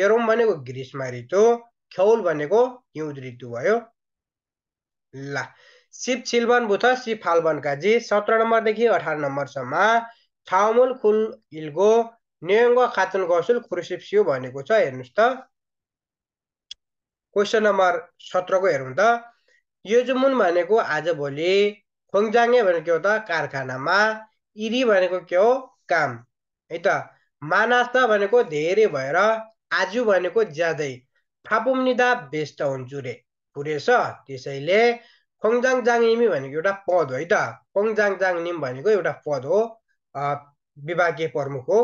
यरोम भनेको ग्रीष्म ऋतु ख्यौल भनेको हिउँद ऋतु भयो ल सिप छिलबन बुथ सिप फाल्बन जी सत्र नम्बरदेखि अठार नम्बरसम्म छाउमुल खुल इल्गो न्यङ्ग खातुन गसुल खुरुसिप सिउ भनेको छ हेर्नुहोस् त क्वेसन नम्बर सत्रको हेरौँ त जुमुन भनेको आजभोलि खोङजाङे भनेको त कारखानामा इरी भनेको के हो काम है त मानास भनेको धेरै भएर आजु भनेको ज्यादै निदा व्यस्त हुन्छु रे पुरेछ त्यसैले खोङजाङ जाङ भनेको एउटा पद हो है त खोङजाङ जाङ भनेको एउटा पद हो विभागीय प्रमुख हो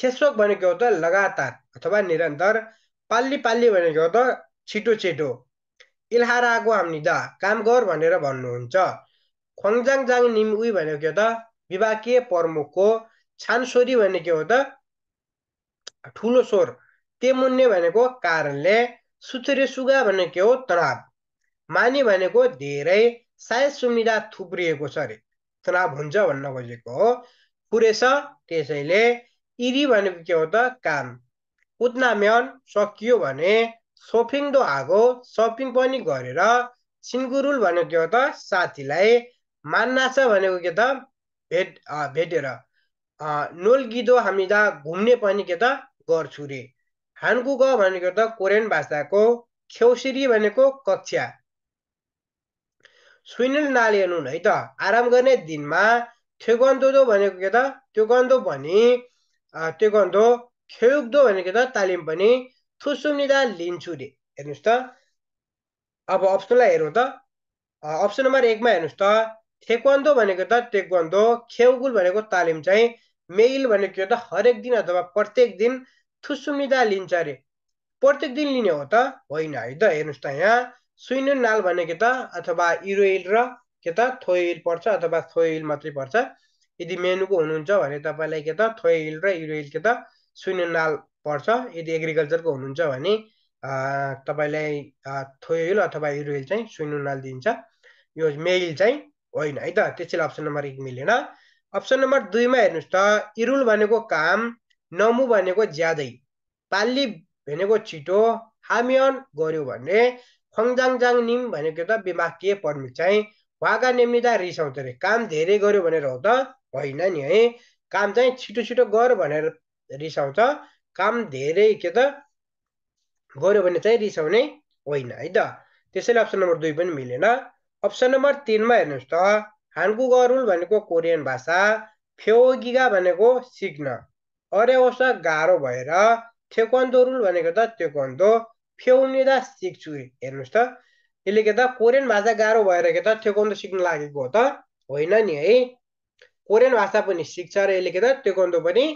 खेसोक भनेको हो त लगातार अथवा निरन्तर पाल्ली पाल्ली भनेको हो त छिटो छिटो हामी हाम्निदा काम गर भनेर भन्नुहुन्छ ख्वाङजाङजाङ निम्बु भनेको के हो त विभागीय प्रमुखको छानसोरी भनेको के हो त ठुलो स्वर तेमुन्ने भनेको कारणले सुचुरे सुगा भनेको के हो तनाव माने भनेको धेरै सायद सुविधा थुप्रिएको छ अरे तनाव हुन्छ भन्न खोजेको हो पुरेछ त्यसैले इरी भनेको के हो त काम उद्नाम्यन सकियो भने सोफिङ दो आगो सपिङ पनि गरेर सिङ्गुरुल भनेको के हो त साथीलाई मान्ना छ भनेको के त भेट भेटेर नोलगिदो हामीदा घुम्ने पनि के त गर्छु रे हानकु ग भनेको त कोरियन भाषाको खेउसिरी भनेको कक्षा सुनिल नाली हेर्नु है त आराम गर्ने दिनमा थ्योगन्दो भनेको के त त्यो त्योगन्दो भने त्योगन्दो खेउग्दो भनेको त तालिम पनि थुसुम्निदा लिन्छु रे हेर्नुहोस् त अब अप्सनलाई हेरौँ त अप्सन नम्बर एकमा हेर्नुहोस् त ठेक्वान्दो भनेको त टेक्वान्दो खेउकुल भनेको तालिम चाहिँ मेल भनेको यो त हरेक दिन अथवा प्रत्येक दिन थुसुमिदा लिन्छ अरे प्रत्येक दिन लिने हो त होइन है त हेर्नुहोस् त यहाँ सुइनो नाल भनेको त अथवा इरोइल र के त थोइल पर्छ अथवा थोइल मात्रै पर्छ यदि मेनुको हुनुहुन्छ भने तपाईँलाई के त थोइल र इरोइल के त सुइनो नाल पर्छ यदि एग्रिकल्चरको हुनुहुन्छ भने तपाईँलाई थोइल अथवा इरोइल चाहिँ सुइनो नाल दिन्छ यो मेल चाहिँ होइन है त त्यसैले अप्सन नम्बर एक मिलेन अप्सन नम्बर दुईमा हेर्नुहोस् त इरुल भनेको काम नमु भनेको ज्यादै पाली भनेको छिटो हामीअन गर्यो भने खङजाङजाङ निम भनेको त के पर्मिट चाहिँ वागा निम्निँदा रिसाउँछ अरे काम धेरै गर्यो भनेर हो त होइन नि है काम चाहिँ छिटो छिटो गर भनेर रिसाउँछ काम धेरै के त गर्यो भने चाहिँ रिसाउने होइन है त त्यसैले अप्सन नम्बर दुई पनि मिलेन अप्सन नम्बर तिनमा हेर्नुहोस् त हान्कु गरुल भनेको कोरियन भाषा फ्योगिगा भनेको सिक्न अरेवसा गाह्रो भएर थेक्वान्दो रुल भनेको त थेक्वान्दो फेउनिदा सिक्छु हेर्नुहोस् त यसले के त कोरियन भाषा गाह्रो भएर के त थेक्वान्दो सिक्न लागेको हो त होइन नि है कोरियन भाषा पनि सिक्छ र यसले के त थेक्वान्दो पनि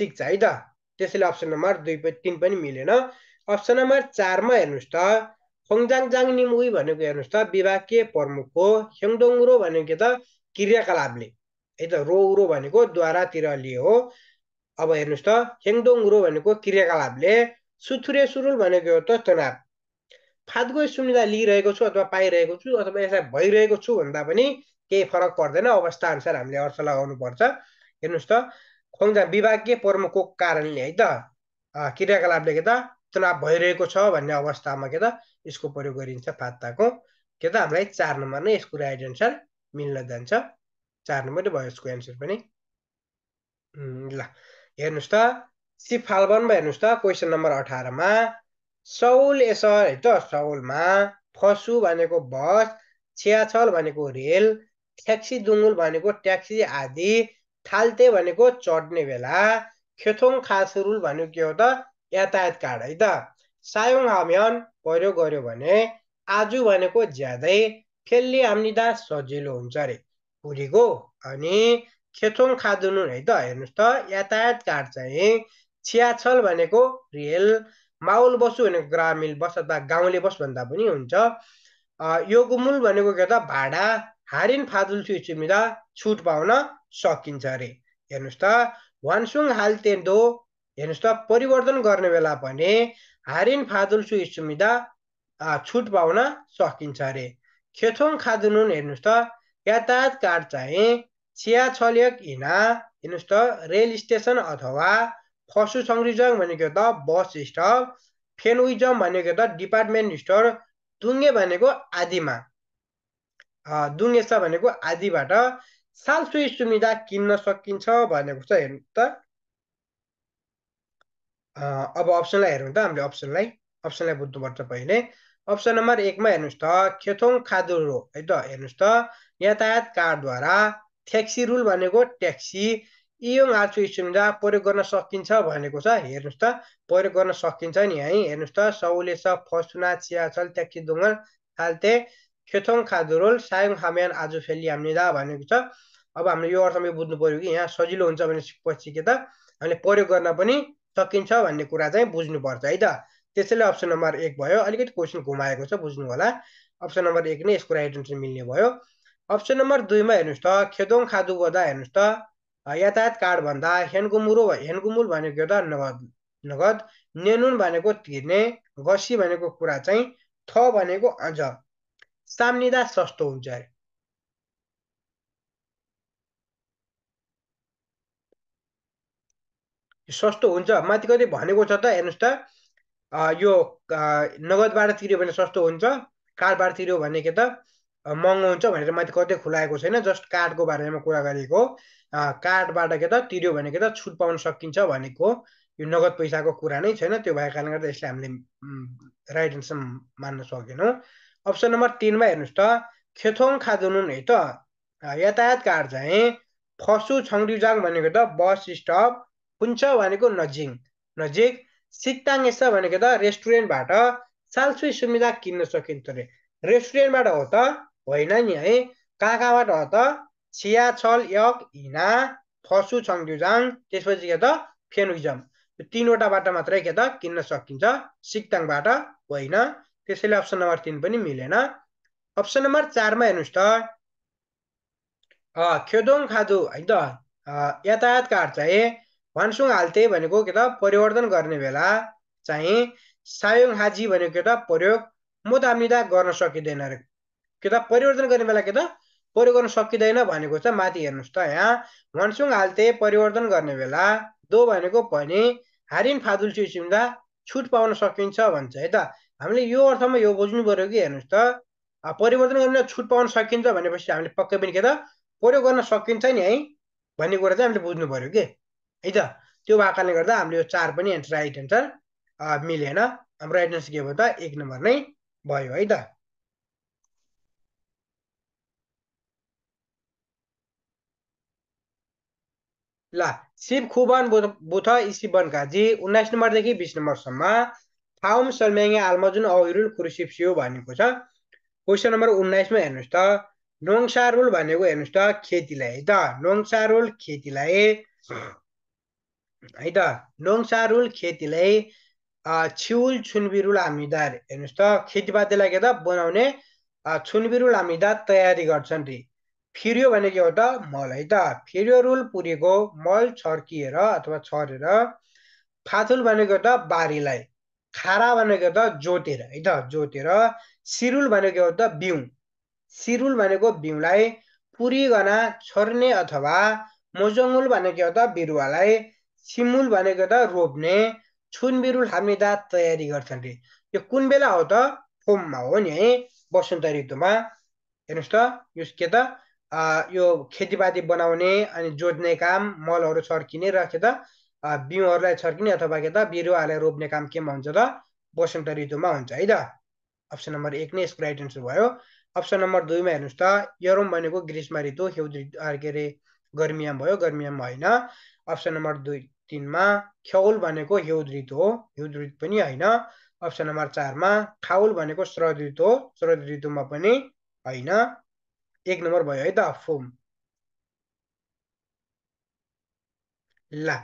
सिक्छ है त त्यसैले अप्सन नम्बर दुई तिन पनि मिलेन अप्सन नम्बर चारमा हेर्नुहोस् त पङजाङजाङ निमुई भनेको हेर्नुहोस् त विभागीय प्रमुखको हेङडोङरो भनेको त क्रियाकलापले है त रोउरो भनेको द्वारातिर लिए हो अब हेर्नुहोस् त हेङडोङरो भनेको क्रियाकलापले सुथुरे सुरुल भनेको हो त तनाव फादगो सुविधा लिइरहेको छु अथवा पाइरहेको छु अथवा यसलाई भइरहेको छु भन्दा पनि केही फरक पर्दैन अवस्था अनुसार हामीले अर्थ लगाउनुपर्छ हेर्नुहोस् त खोङजाङ विभागीय प्रमुखको कारणले है त क्रियाकलापले के त तनाव भइरहेको छ भन्ने अवस्थामा के त यसको प्रयोग गरिन्छ फात्ताको के त हामीलाई चार नम्बर नै यसको राइट एन्सर मिल्न जान्छ चार नम्बर भयो यसको एन्सर पनि ल हेर्नुहोस् त सिफाल्बनमा हेर्नुहोस् त क्वेसन नम्बर अठारमा सौल यसर है त सौलमा फसु भनेको बस छियाछल भनेको रेल ट्याक्सी दुङ्गुल भनेको ट्याक्सी आदि थाल्ते भनेको चढ्ने बेला खेथोङ खासरुल भनेको के हो त यातायात कार्ड है त सायोङ 하면 प्रयोग गर्यो भने आज भनेको ज्यादै फेल्ली आम्निदा सजिलो हुन्छ अरे पुरीको अनि खेचोङ खादुनु है त हेर्नुहोस् त यातायात कार्ड चाहिँ छियाछल भनेको रियल माउल बसु भनेको ग्रामीण बस अथवा गाउँले बस भन्दा पनि हुन्छ यो गुमुल भनेको के त भाडा हारिन फादुल सुमिदा छुट पाउन सकिन्छ अरे हेर्नुहोस् त वानसुङ तेन्दो हेर्नुहोस् त परिवर्तन गर्ने बेला पनि हारिन फादुल सु सुविधा छुट पाउन सकिन्छ अरे खेथोङ खादुनुन हेर्नुहोस् त यातायात कार्ड चाहिँ चिया छलियक हिना हेर्नुहोस् त रेल स्टेसन अथवा फसु सङ्ग्रिजङ भनेको त बस स्टप फेनविजम भनेको त डिपार्टमेन्ट स्टोर दुङ्गे भनेको आदिमा दुङ्गेसा भनेको आदिबाट सालसु सुविधा किन्न सकिन्छ भनेको छ हेर्नु त अब अप्सनलाई हेरौँ त हामीले अप्सनलाई अप्सनलाई बुझ्नुपर्छ पहिले अप्सन नम्बर एकमा हेर्नुहोस् त खेथोङ खादुरो है त हेर्नुहोस् त यातायात कार्डद्वारा ट्याक्सी रुल भनेको ट्याक्सी इयोङ आर्छु सुविधा प्रयोग गर्न सकिन्छ भनेको छ हेर्नुहोस् त प्रयोग गर्न सकिन्छ नि है हेर्नुहोस् त सौले छ फसुना चियाचल ट्याक्सी दुङ्गल खाल्ते खेथोङ खादुरोल सायङ हाम्यान आज फेलि हामीदा भनेको छ अब हामीले यो अर्थमा बुझ्नु पऱ्यो कि यहाँ सजिलो हुन्छ भने पछि के त हामीले प्रयोग गर्न पनि सकिन्छ भन्ने कुरा चाहिँ बुझ्नुपर्छ है त त्यसैले अप्सन नम्बर एक भयो अलिकति क्वेसन घुमाएको छ बुझ्नु होला अप्सन नम्बर एक नै यसको राइट एन्सर मिल्ने भयो अप्सन नम्बर दुईमा हेर्नुहोस् त खेदोङ खादु गर्दा हेर्नुहोस् त यातायात कार्ड भन्दा हेनगुमुरो हेनगुमुल भनेको त नगद नगद नेनुन भनेको तिर्ने गसी भनेको कुरा चाहिँ थ भनेको अझ साम्निदा सस्तो हुन्छ अरे सस्तो हुन्छ माथि कति भनेको छ त हेर्नुहोस् त यो नगदबाट तिर्यो भने सस्तो हुन्छ कार्डबाट तिर्यो भने के त महँगो हुन्छ भनेर माथि कतै खुलाएको छैन जस्ट कार्डको बारेमा कुरा गरेको कार्डबाट के त तिर्यो भने के त छुट पाउन सकिन्छ भनेको यो नगद पैसाको कुरा नै छैन त्यो भएको कारणले गर्दा यसलाई हामीले राइट एन्सर मान्न सकेनौँ अप्सन नम्बर तिनमा हेर्नुहोस् त खेथोङ खादुनुन है त यातायात कार्ड चाहिँ फसु छङ्रिजाङ भनेको त बस स्टप पुन्छ भनेको नजिङ नजिक सिक्ताङ यसो भनेको त रेस्टुरेन्टबाट सालसुई सुविधा किन्न सकिन्थ्यो अरे रेस्टुरेन्टबाट हो त होइन नि है कहाँ कहाँबाट हो त छिया छल यक हिना फसु छङड्युजाङ त्यसपछि के त फेनुजम यो तिनवटाबाट मात्रै के त किन्न सकिन्छ सिक्ताङबाट होइन त्यसैले अप्सन नम्बर तिन पनि मिलेन अप्सन नम्बर चारमा हेर्नुहोस् त खेदोङ खादु होइन त यातायात कार्ड चाहिँ भन्सुङ हाल्ते भनेको के त परिवर्तन गर्ने बेला चाहिँ सायोङ हाजी भनेको के त प्रयोग मुदामिदा गर्न सकिँदैन अरे के त परिवर्तन गर्ने बेला के त प्रयोग गर्न सकिँदैन भनेको छ माथि हेर्नुहोस् त यहाँ भन्सुङ हाल्ते परिवर्तन गर्ने बेला दो भनेको पनि हारिन फादुल चिम्दा छुट पाउन सकिन्छ भन्छ है त हामीले यो अर्थमा यो बुझ्नु पऱ्यो कि हेर्नुहोस् त परिवर्तन गर्न छुट पाउन सकिन्छ भनेपछि हामीले पक्कै पनि के त प्रयोग गर्न सकिन्छ नि है भन्ने कुरा चाहिँ हामीले बुझ्नु पऱ्यो कि है त त्यो भएको कारणले गर्दा हामीले यो चार पनि राइट एन्सर मिलेन हाम्रो राइट एन्सर के भयो त एक नम्बर नै भयो है त ल शिव खुबन बुथ इसी जी उन्नाइस नम्बरदेखि बिस नम्बरसम्म थाउम सलम्याङ आलमजुन अहिरुल कुरुशिप सियो भनेको छ क्वेसन नम्बर उन्नाइसमा हेर्नुहोस् त नोङसारुल भनेको हेर्नुहोस् त खेतीलाई है त नोङसारुल खेतीलाई है त नोङसा रुल खेतीलाई छिउल छुनबिरुल हामीदार हेर्नुहोस् त खेतीपातीलाई के त बनाउने छुनबिरुल हामीदार तयारी गर्छन् रे फिरियो भने के हो त मल है त फिरियो रुल पुरेको मल छर्किएर अथवा छरेर फाथुल भनेको त बारीलाई खारा भनेको त जोतेर है त जोतेर सिरुल भनेको हो त बिउ सिरुल भनेको बिउलाई पुरिगना छर्ने अथवा मोजङ्गुल भनेको हो त बिरुवालाई सिमुल भनेको त रोप्ने छुन बिरुल हामी दात तयारी गर्छन् रे यो कुन बेला हो त फोममा हो नि है वसन्त ऋतुमा हेर्नुहोस् त यो के त यो खेतीपाती बनाउने अनि जोत्ने काम मलहरू छर्किने र के त बिउहरूलाई छर्किने अथवा के त बिरुवाहरूलाई रोप्ने काम केमा हुन्छ त वसन्त ऋतुमा हुन्छ है त अप्सन नम्बर एक नै यसको राइट एन्सर भयो अप्सन नम्बर दुईमा हेर्नुहोस् त यरोम भनेको ग्रीष्म ऋतु हिउँद के अरे गर्मियाम भयो गर्मियाम होइन अप्सन नम्बर दुई तिनमा ख्यौल भनेको हिउँद ऋतु हो हिउँद ऋतु पनि होइन अप्सन नम्बर चारमा खाउल भनेको शरद ऋतु हो शरद ऋतुमा पनि होइन एक नम्बर भयो है त अफुम ल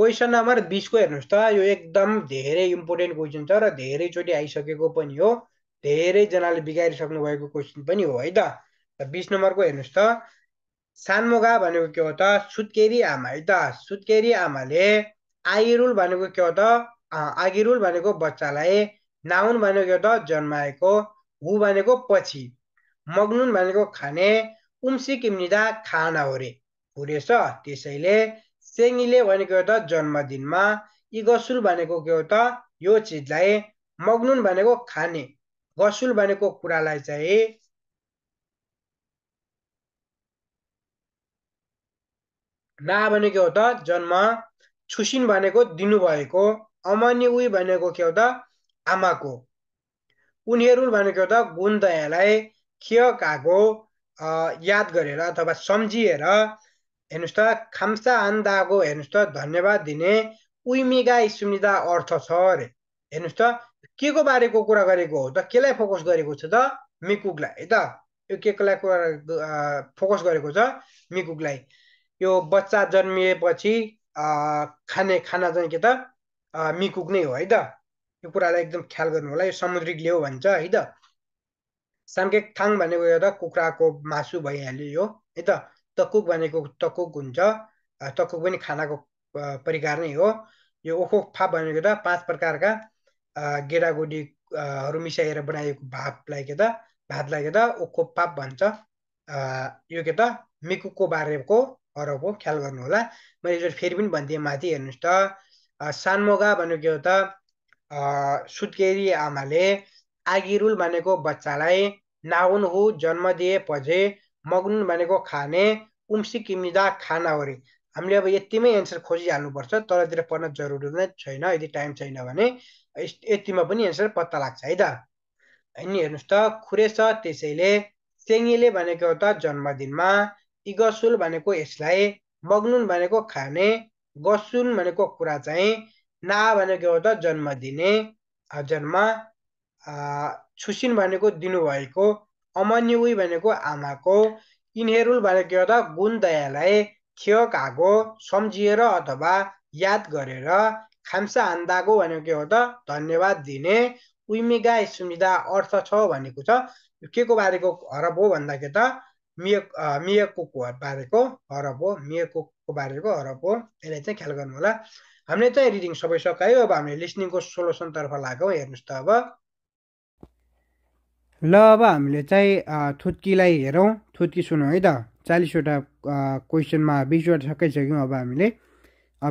क्वेसन नम्बर बिसको हेर्नुहोस् त यो एकदम धेरै इम्पोर्टेन्ट क्वेसन छ र धेरैचोटि आइसकेको पनि हो धेरैजनाले बिगारिसक्नु भएको क्वेसन पनि हो है त बिस नम्बरको हेर्नुहोस् त सानमुगा भनेको के हो त सुत्केरी आमा है त सुत्केरी आमाले आगिरुल भनेको के हो त आगिरुल भनेको बच्चालाई नाउन भनेको के हो त जन्माएको हु भनेको पछि मग्नुन भनेको खाने उम्सी किम्निदा खाना हो रे हो त्यसैले सेङ्गीले भनेको त जन्मदिनमा इगसुल भनेको के हो त यो चिजलाई मग्नुन भनेको खाने गसुल भनेको कुरालाई चाहिँ ना भनेको हो त जन्म छुसिन भनेको दिनुभएको अमनी उही भनेको के हो त आमाको उनीहरू भनेको त गुण दयालाई खियकाको याद गरेर अथवा सम्झिएर हेर्नुहोस् त खाम्सा आन्दाको हेर्नुहोस् त धन्यवाद दिने उइमिगा सुनिदा अर्थ छ अरे हेर्नुहोस् त के को बारेको कुरा गरेको हो त केलाई फोकस गरेको छ त मिकुकलाई है त यो के कोलाई कुरा फोकस गरेको छ मिकुकलाई यो बच्चा जन्मिएपछि खाने खाना चाहिँ के त मिकुक नै हो है त यो कुरालाई एकदम ख्याल गर्नु होला यो समुद्री लेउ भन्छ है त सामके थाङ भनेको यो त कुखुराको मासु भइहाल्यो यो है त तकुक भनेको तकुक हुन्छ तकुक पनि खानाको परिकार नै हो यो ओखोक फाप भनेको त पाँच प्रकारका गेडागुडीहरू मिसाएर बनाएको भापलाई के त भातलाई के त ओखो फाप भन्छ यो के त मिकुकको बारेको अरबको ख्याल गर्नु होला मैले एकचोटि फेरि पनि भनिदिएँ माथि हेर्नुहोस् त सानमोगा भनेको हो त सुत्केरी आमाले आगिरुल भनेको बच्चालाई नाउन हु जन्म दिए पजे भनेको खाने उम्सी किमिदा खाना वरे हामीले अब यतिमै एन्सर खोजिहाल्नुपर्छ तलतिर पढ्न जरुरी नै छैन यदि टाइम छैन भने यतिमा पनि एन्सर पत्ता लाग्छ है त होइन हेर्नुहोस् त खुरेस त्यसैले सेङ्गीले भनेको त जन्मदिनमा इगसुल भनेको यसलाई मग्नुन भनेको खाने गसुन भनेको कुरा चाहिँ ना भनेको हो त जन्म दिने जन्म छुसिन भनेको दिनुभएको अमन्युई भनेको आमाको इन्हेरुल भनेको हो त गुण दयालाई थियो कागो सम्झिएर अथवा याद गरेर खाम्सा हान्दाको भनेको के हो त धन्यवाद दिने उमिगा सुमिदा अर्थ छ भनेको छ के को बारेको हरब हो भन्दाखेरि त मियोग मियोको बारेको हरब हो मियोको बारेको हरब हो यसलाई चाहिँ ख्याल गर्नु होला हामीले चाहिँ रिडिङ सबै सकायो अब हामीले लिसनिङको तर्फ लाग्यौँ हेर्नुहोस् त अब ल अब हामीले चाहिँ थुत्कीलाई हेरौँ थुत्की सुनौँ है त चालिसवटा क्वेसनमा बिसवटा सकिसक्यौँ अब हामीले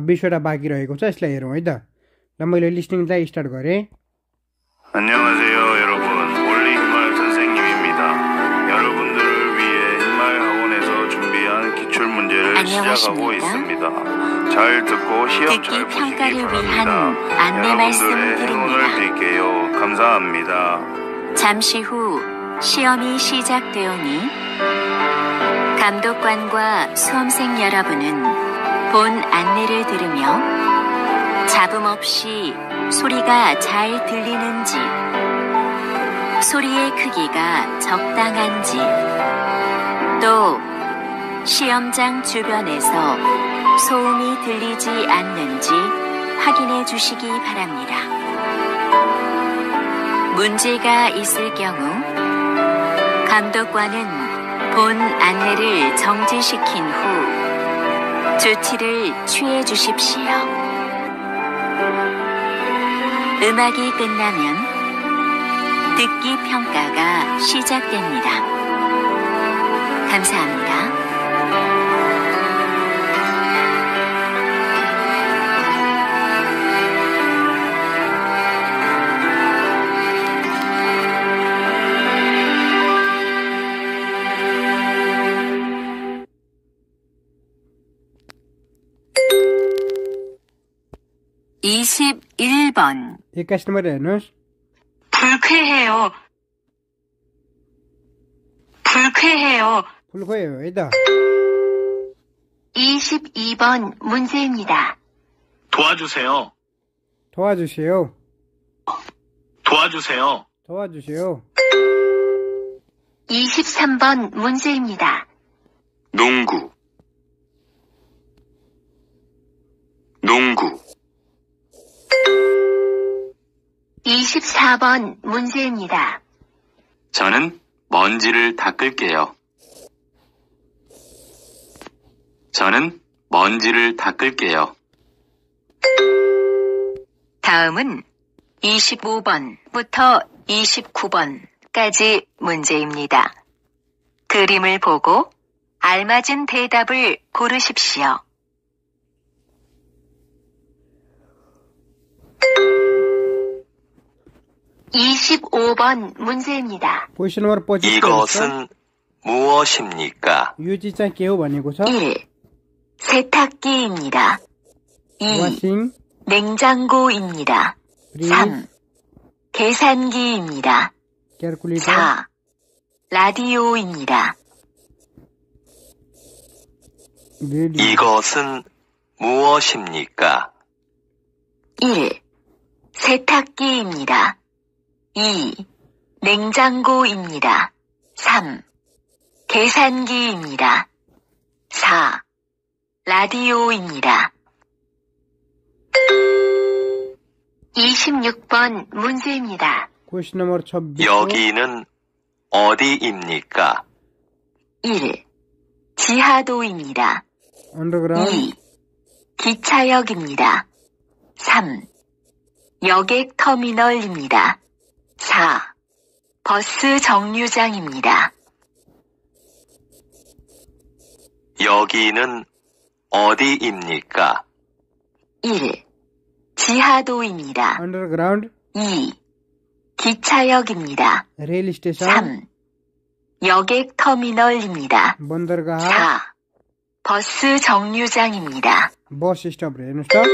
बिसवटा बाँकी रहेको छ यसलाई हेरौँ है त ल मैले चाहिँ स्टार्ट गरेँ 시작하고 있습니다. 잘 듣고 시험 잘 보시기 바랍니다. 안내 말씀을 드립니다. 뵐게요. 감사합니다. 잠시 후 시험이 시작되오니 감독관과 수험생 여러분은 본 안내를 들으며 잡음 없이 소리가 잘 들리는지 소리의 크기가 적당한지 또 시험장 주변에서 소음이 들리지 않는지 확인해 주시기 바랍니다. 문제가 있을 경우 감독관은 본 안내를 정지시킨 후 조치를 취해 주십시오. 음악이 끝나면 듣기 평가가 시작됩니다. 감사합니다. 21번. 여기까지 말해는 불쾌해요. 불쾌해요. 불쾌해요. 이다. 22번 문제입니다. 도와주세요. 도와주세요. 도와주세요. 도와주세요. 23번 문제입니다. 농구 14번 문제입니다. 저는 먼지를 닦을게요. 저는 먼지를 닦을게요. 다음은 25번부터 29번까지 문제입니다. 그림을 보고 알맞은 대답을 고르십시오. 25번 문제입니다. 이것은 무엇입니까? 유지자 깨우 번이고서 1. 세탁기입니다. 2. 워싱. 냉장고입니다. 3. 계산기입니다. 캘큘레터 4. 라디오입니다. 이것은 무엇입니까? 1. 세탁기입니다. 2. 냉장고입니다. 3. 계산기입니다. 4. 라디오입니다. 26번 문제입니다. 여기는 어디입니까? 1. 지하도입니다. 2. 기차역입니다. 3. 여객터미널입니다. 4. 버스 정류장입니다. 여기는 어디입니까? 1. 지하도입니다. Underground 2. 기차역입니다. rail station, 3. 여객터미널입니다. bandargah, 4. 버스 정류장입니다. bus stop, train stop.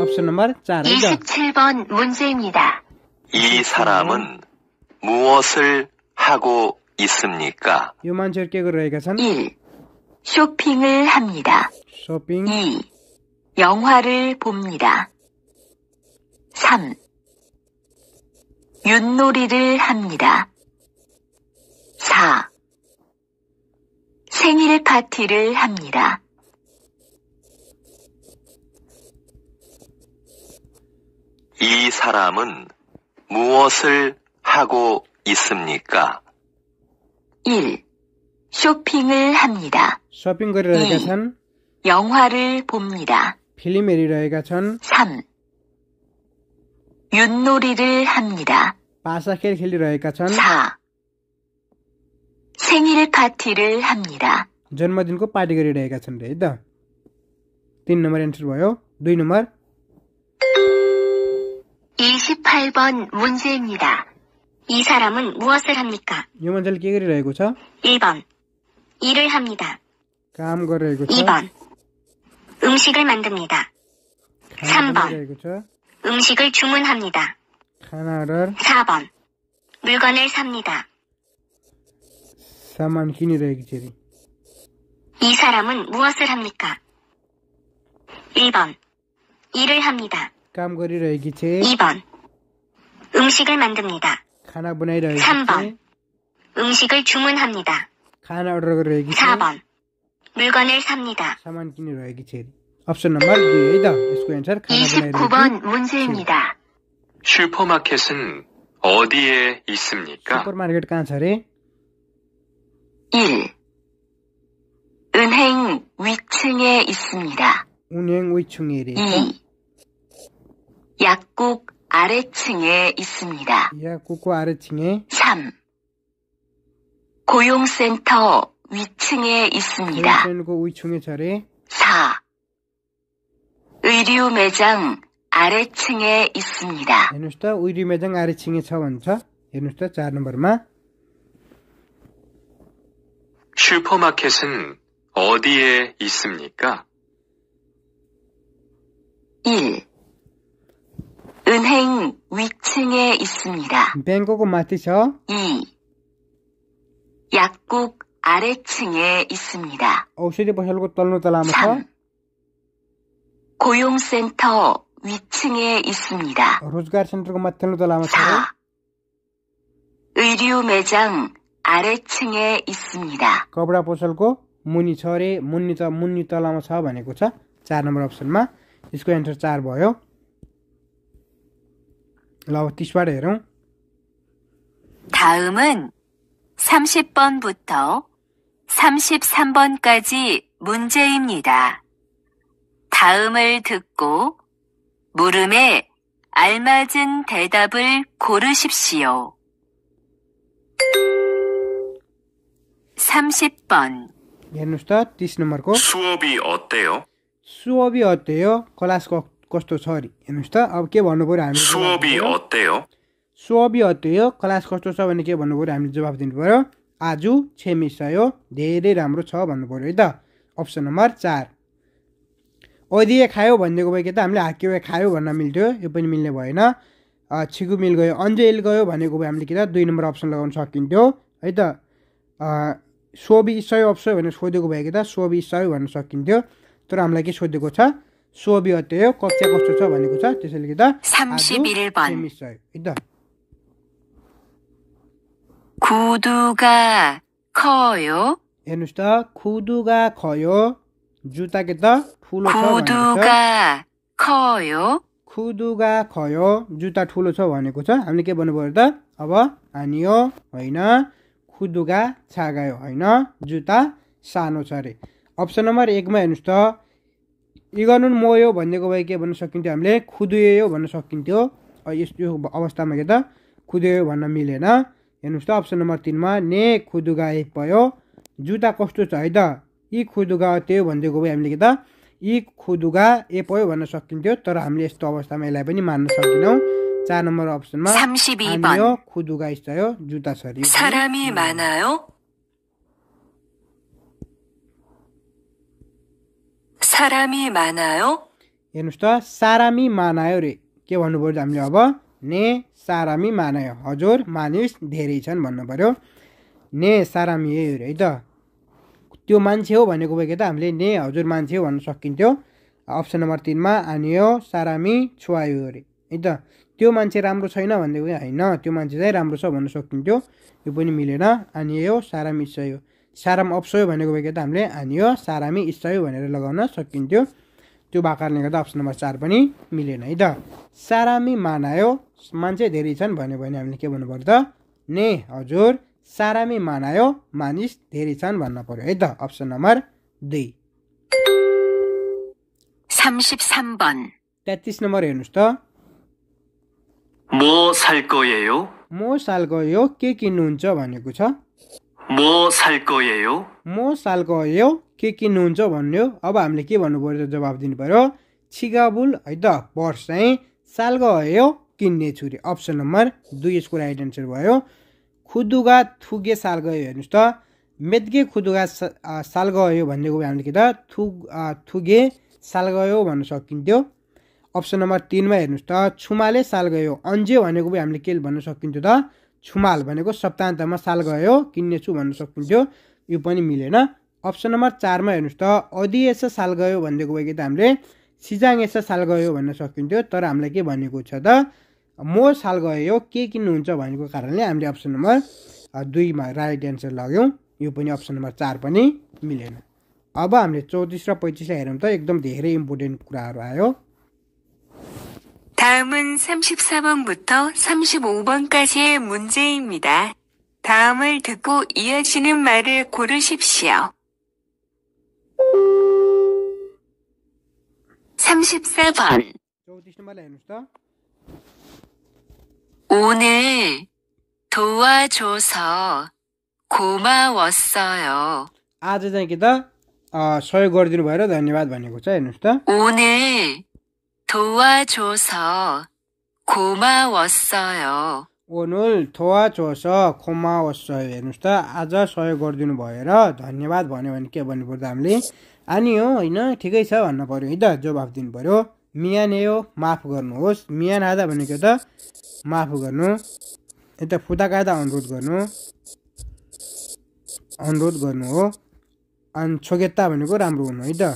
Option number 4 is 27번 문제입니다. 이 사람은 무엇을 하고 있습니까? 1. 쇼핑을 합니다. 쇼핑 2. 영화를 봅니다. 3. 윷놀이를 합니다. 4. 생일 파티를 합니다. 이 사람은 무엇을 하고 있습니까? 1. 쇼핑을 합니다. 쇼핑 गरिरहेका 2. छन् 영화를 봅니다. फिल्म हेरिरहेका छन् 3. 윷놀이를 합니다. पासा खेल खेलिरहेका छन् 4. 생일 파티를 합니다. जन्मदिनको पार्टी गरिरहेका छन् रे है त तिन नम्बर एन्सर भयो दुई नम्बर 28번 문제입니다. 이 사람은 무엇을 합니까? 요만들 끼그리 레고 차. 1번. 일을 합니다. काम कर र 2번. 음식을 만듭니다. 3번. 음식을 주문합니다. ख ा न 4번. 물건을 삽니다. सामान क ि न 이 사람은 무엇을 합니까? 1번. 일을 합니다. કામગરી રહેગી છે 2번. 음식을 만듭니다. ખાના બનાવી રહી છે 3번. 음식을 주문합니다. ખાના ઓર્ડર કરી રહેગી છે 4번. 물건을 삽니다. सामान किनी रहेकी छ अप्सन नम्बर दुई है त यसको एन्सर खाना बनाइरहेको 29번 문제입니다. 슈퍼마켓은 어디에 있습니까? सुपर मार्केट कहाँ छ अरे 1. 은행 위층에 있습니다. उन्याङ उइछुङ 2. 약국 아래층에 있습니다. 약국 아래층에 3. 고용센터 위층에 있습니다. 고용센터 위층에 자리 4. 의류 매장 아래층에 있습니다. 얘는스타 의류 매장 아래층에 차원차 얘는스타 4 넘버마 슈퍼마켓은 어디에 있습니까? 1. 은행 위층에 있습니다. Banco con más techo. 2. 약국 아래층에 있습니다. औषधी 보살고 떨로 떨라면서 3. 고용센터 위층에 있습니다. रोजगार सेंटर को मत्थलो 떨라면서 4. 의류 매장 아래층에 있습니다. कपडा पसलको मुनि छ रे मुनि त मुनि तलामा छ भनेको छ चार नम्बर अप्सनमा यसको एन्सर चार भयो 다음은 30번부터 33번까지 문제입니다. 다음을 듣고 물음에 알맞은 대답을 고르십시오. 30번. Bien, usted, 수업이 어때요? 수업이 어때요? Con कस्तो छ अरे हेर्नुहोस् त अब के भन्नु पऱ्यो हामी सोबी सोबी हो क्लास कस्तो छ भने के भन्नु पऱ्यो हामीले जवाब दिनु पऱ्यो आज छेमिसयो धेरै राम्रो छ भन्नु पऱ्यो है त अप्सन नम्बर चार ओदिए खायो भनिदिएको भए के त हामीले हाकियो खायो भन्न मिल्थ्यो यो पनि मिल्ने भएन छिगु मिल गयो अन्जेल गयो भनेको भए हामीले के त दुई नम्बर अप्सन लगाउन सकिन्थ्यो है त सोबी सय अप्सय भनेर सोधेको भए कि त सोबी सय भन्न सकिन्थ्यो तर हामीलाई के सोधेको छ सोभि कस्तो छ भनेको छ त्यसैले कि त खयो जुत्ता ठुलो छ भनेको छ हामीले के भन्नु पर्यो त अब हानियो होइन खुदुगा छागायो होइन जुत्ता सानो छ अरे अप्सन नम्बर एकमा हेर्नुहोस् त इगनुन मोयो भनिदिएको भए के भन्न सकिन्थ्यो हामीले खुदुयो भन्न सकिन्थ्यो यस्तो अवस्थामा के त खुदुयो भन्न मिलेन हेर्नुहोस् त अप्सन नम्बर तिनमा ने खुदुगा खुदुगाए भयो जुत्ता कस्तो छ है त यी खुदुगा त्यो भनिदिएको भए हामीले के त यी खुदुगा ए पयो भन्न सकिन्थ्यो तर हामीले यस्तो अवस्थामा यसलाई पनि मान्न सकेनौँ चार नम्बर अप्सनमा खुदुगा यस्तो जुत्ता छ सारामी 많아요? हेर्नुहोस् त सारामी मानायो रे के भन्नु पर्यो हामीले अब ने सारामी मानायो हजुर मानिस धेरै छन् भन्नु पऱ्यो ने सारामी यही है त त्यो मान्छे हो भनेको भए त हामीले ने हजुर मान्छे हो भन्न सकिन्थ्यो अप्सन नम्बर तिनमा आनियो सारामी छुवायो अरे है त त्यो मान्छे राम्रो छैन भनेदेखि होइन त्यो मान्छे चाहिँ राम्रो छ भन्न सकिन्थ्यो यो पनि मिलेन आनियो सारामी छ यो साराम अप्सय भनेको भएको त हामीले हानियो सारामी इस्सय भनेर लगाउन सकिन्थ्यो त्यो भएको कारणले गर्दा अप्सन नम्बर चार पनि मिलेन है त सारामी मानायो मान्छे धेरै छन् भन्यो भने हामीले के भन्नु त ने हजुर सारामी मानायो मानिस धेरै छन् भन्न पर्यो है त अप्सन नम्बर दुई तेत्तिस नम्बर हेर्नुहोस् त म सालको यो के किन्नुहुन्छ भनेको छ म 살 साल गयो के किन्नुहुन्छ भन्यो अब हामीले के भन्नु पर्यो त जवाब दिनु पर्यो छिगाबुल है त पर्स चाहिँ साल गयो किन्ने छुरी अप्सन नम्बर दुई यसको राइट एन्सर भयो खुदुगा थुगे साल गयो हेर्नुहोस् त मेदगे खुदुगा साल गयो कुरा हामीले के त थु थुगे साल गयो भन्न सकिन्थ्यो अप्सन नम्बर तिनमा हेर्नुहोस् त छुमाले साल गयो अन्जे भनेको हामीले के भन्न सकिन्थ्यो त छुमाल भनेको सप्ताहन्तमा साल गयो किन्नेछु भन्न सकिन्थ्यो यो पनि मिलेन अप्सन नम्बर चारमा हेर्नुहोस् त अधिएस साल गयो भनिदिएको कि त हामीले सिजाङ यसो साल गयो भन्न सकिन्थ्यो तर हामीलाई के भनेको छ त म साल गयो के किन्नुहुन्छ भनेको कारणले हामीले अप्सन नम्बर दुईमा राइट एन्सर लग्यौँ यो पनि अप्सन नम्बर चार पनि मिलेन अब हामीले चौतिस र पैँतिसलाई हेरौँ त एकदम धेरै इम्पोर्टेन्ट कुराहरू आयो 다음은 34번부터 35번까지의 문제입니다. 다음을 듣고 이어지는 말을 고르십시오. 34번 오늘 도와줘서 고마웠어요. 아 ज चाहिँ कि त सहयोग गरिदिनु भ 오늘 도와줘서 고마웠어요. 오늘 도와줘서 고마웠어요 हेर्नुहोस् त आज सहयोग गरिदिनु भएर धन्यवाद भन्यो भने के भन्नु पर्दा हामीले अनि हो होइन ठिकै छ भन्नु पऱ्यो है त जवाफ दिनु पऱ्यो मियानेयो हो माफ गर्नुहोस् मियान आदा भनेको त माफ गर्नु यता फुता अनुरोध गर्नु अनुरोध गर्नु हो अनि छोकेता भनेको राम्रो हुनु है त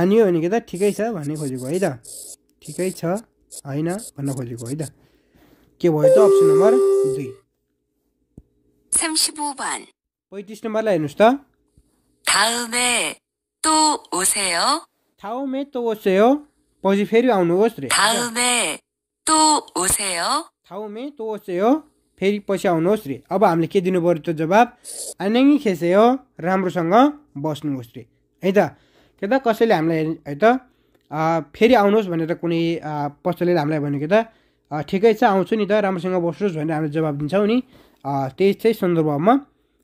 आनियो भने के त ठिकै छ भन्ने खोजेको है त ठिकै छ होइन भन्न खोजेको है त के भयो त अप्सन नम्बर दुई पैँतिस नम्बरलाई हेर्नुहोस् त 다음에 또 오세요. 다음에 또 오세요. आउनुहोस् रे 다음에 또 오세요. 다음에 또 오세요. अब हामीले के दिनु पर्यो त जवाब खेसे हो राम्रोसँग बस्नुहोस् रे है त के त कसैले हामीलाई है त फेरि आउनुहोस् भनेर कुनै पसलले हामीलाई भन्यो कि त ठिकै छ आउँछु नि त राम्रोसँग बस्नुहोस् भनेर हामीले जवाब दिन्छौँ नि त्यही चाहिँ सन्दर्भमा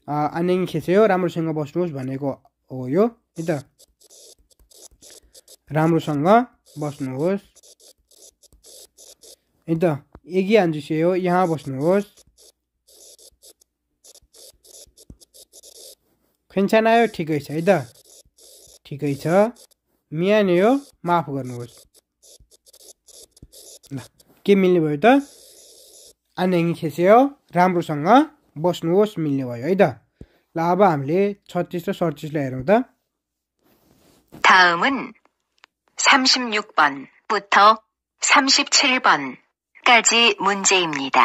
आनेङ खेचे हो राम्रोसँग बस्नुहोस् भनेको हो यो है त राम्रोसँग बस्नुहोस् है त एगी से हो यहाँ बस्नुहोस् खेन्छान आयो ठिकै छ है त ठिकै छ मिया हो माफ गर्नुहोस् ल के मिल्ने भयो त आन्याङ्गी खेस्यो राम्रोसँग बस्नुहोस् मिल्ने भयो है त ल अब हामीले छत्तिस र सडतिसलाई हेरौँ त 다음은 36번부터 37번까지 문제입니다.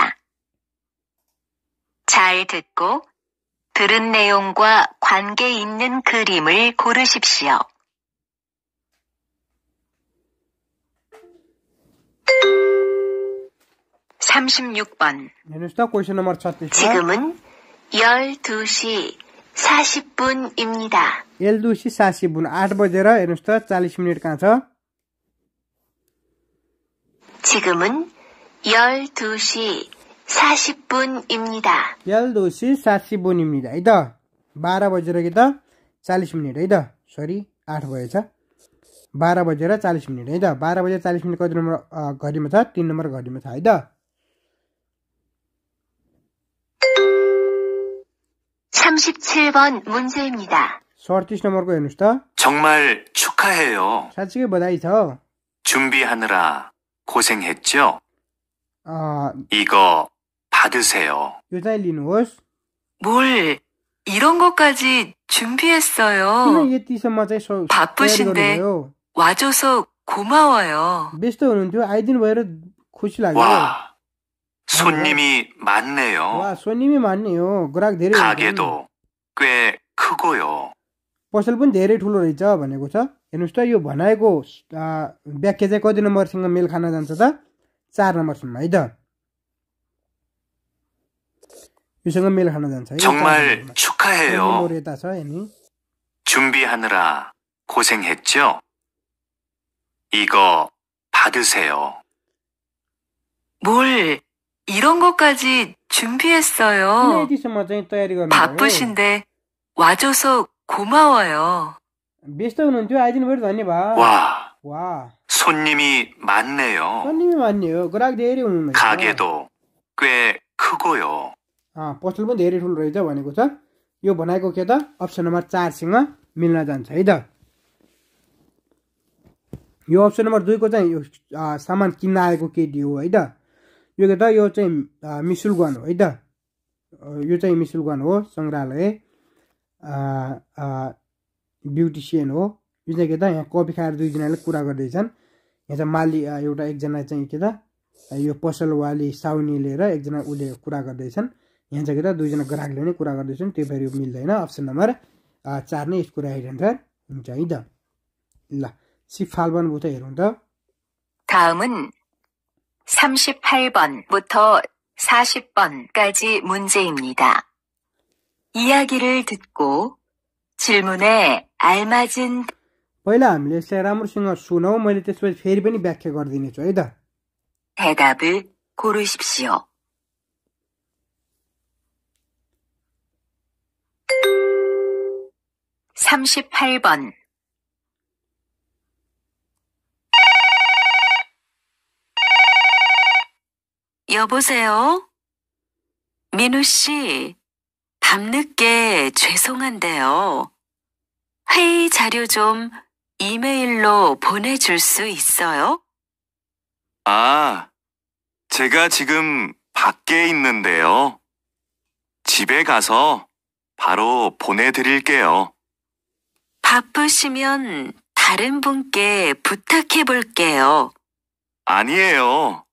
잘 듣고 들은 내용과 관계 있는 그림을 고르십시오. 3 6번 지금은 1 2시4 0 분입니다 1 2시4 0분 8बजेर हेर्नुहोस् त 지금은 1 2시 40분입니다. 12시 40분입니다. इधर 12 बजेर इधर 40 मिनट है त सरी 8 बजेछ 12 बजेर 40 मिनट है त 12 बजेर 40 मिनट कति नम्बर घडीमा छ 3 नम्बर घडीमा छ है त 37번 문제입니다. 37 नम्बरको हेर्नुस् त 정말 축하해요. 사치게 बधाई छ. 준비하느라 고생했죠? 아, 이거 받으세요. 요자일리नुहोस् 뭘 이런 것까지 준비했어요. यति सम्म चाहिँ स- तयारी 바쁘신데. गर्नुभयो 와줘서 고마워요. व्यस्त हुनुहुन्थ्यो आइदिनु भएर खुसी लाग्यो 와, 손님이 मान्ने हो ग्राहक धेरै हुन्छन्। 가게도 크고요. पसल पनि धेरै ठुलो रहेछ भनेको छ हेर्नुहोस् त यो व्याख्या चाहिँ कति नम्बरसँग मेल खान जान्छ त चार नम्बरसम्म है त 정말 축하해요. 그 준비하느라 고생했죠? 이거 받으세요. 뭘 이런 것까지 준비했어요. 바쁘신데 와줘서 고마워요. 와, 손님이 많네요. 가게도 꽤 크고요. पसल पनि धेरै ठुलो रहेछ भनेको छ यो भनेको के त अप्सन नम्बर चारसँग मिल्न जान्छ है त यो अप्सन नम्बर दुईको चाहिँ यो सामान किन्न आएको केटी हो है त यो के त यो चाहिँ मिसुलगन हो है त यो चाहिँ मिसुलगन हो सङ्ग्रहालय ब्युटिसियन हो यो चाहिँ के त यहाँ कफी खाएर दुईजनाले कुरा गर्दैछन् यहाँ चाहिँ माली एउटा एकजना चाहिँ के त यो पसलवाली साउनी लिएर एकजना उसले कुरा गर्दैछन् यहाँ चाहिँ गएर दुईजना ग्राहकले नै कुरा गर्दैछन् त्यो फेरि मिल्दैन अप्सन नम्बर चार नै यसको राइट एन्सर हुन्छ है त ल सिफालबन부터 हेरौँ त 다음은 38번부터 40번까지 문제입니다. 이야기를 듣고 질문에 알맞은 पहिला हामीले यसलाई राम्रोसँग सुनौ मैले त्यसपछि फेरि पनि व्याख्या गरिदिनेछु है त 대답을 고르십시오. 38번 '여보세요? 민우 씨, 밤늦게 죄송한데요. 회의 자료 좀 이메일로 보내줄 수 있어요? 아, 제가 지금 밖에 있는데요. 집에 가서 바로 보내드릴게요. 바쁘시면 다른 분께 부탁해 볼게요. 아니에요.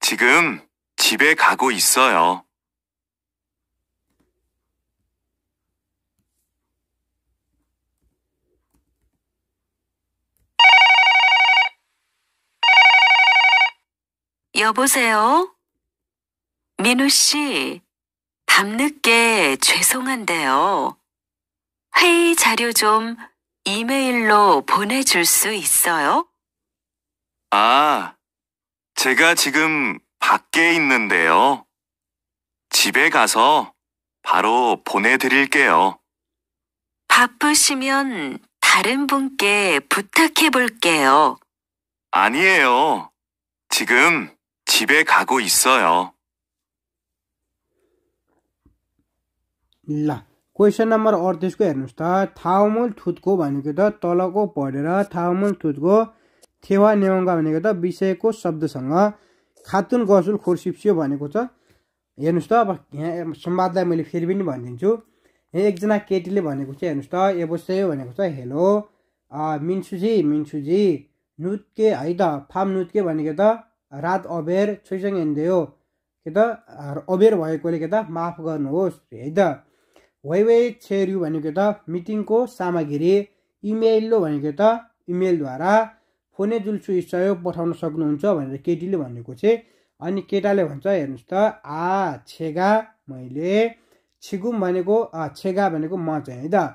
지금 집에 가고 있어요. 여보세요? 민우 씨, 밤늦게 죄송한데요. 회의 자료 좀 이메일로 보내줄 수 있어요? 아, 제가 지금 밖에 있는데요. 집에 가서 바로 보내드릴게요. 바쁘시면 다른 분께 부탁해 볼게요. 아니에요. 지금 집에 가고 있어요. 라 क्वेसन नम्बर अडतिसको हेर्नुहोस् त थाउमुल थुत्को भनेको त तलको पढेर थाउमुल थुत्को थेवा नेवाङ्गा भनेको त विषयको शब्दसँग खातुन गसुल खोर्सिप्सियो भनेको छ हेर्नुहोस् त अब यहाँ संवादलाई मैले फेरि पनि भनिदिन्छु यहाँ एकजना केटीले भनेको चाहिँ हेर्नुहोस् त एबोसे भनेको छ हेलो मिन्सुजी मिन्सुजी नुत्के है त फाम नुत्के भनेको त रात अबेर छोइसँग हिँड्दै हो के त अबेर भएकोले के त माफ गर्नुहोस् है त वाइवाई छेर्यु भनेको त मिटिङको सामग्री लो भनेको त इमेलद्वारा फोने जुल्सु सहयोग पठाउन सक्नुहुन्छ भनेर केटीले भनेको चाहिँ अनि केटाले भन्छ हेर्नुहोस् त आ छेगा मैले छिगुम भनेको छेगा भनेको म चाहिँ है त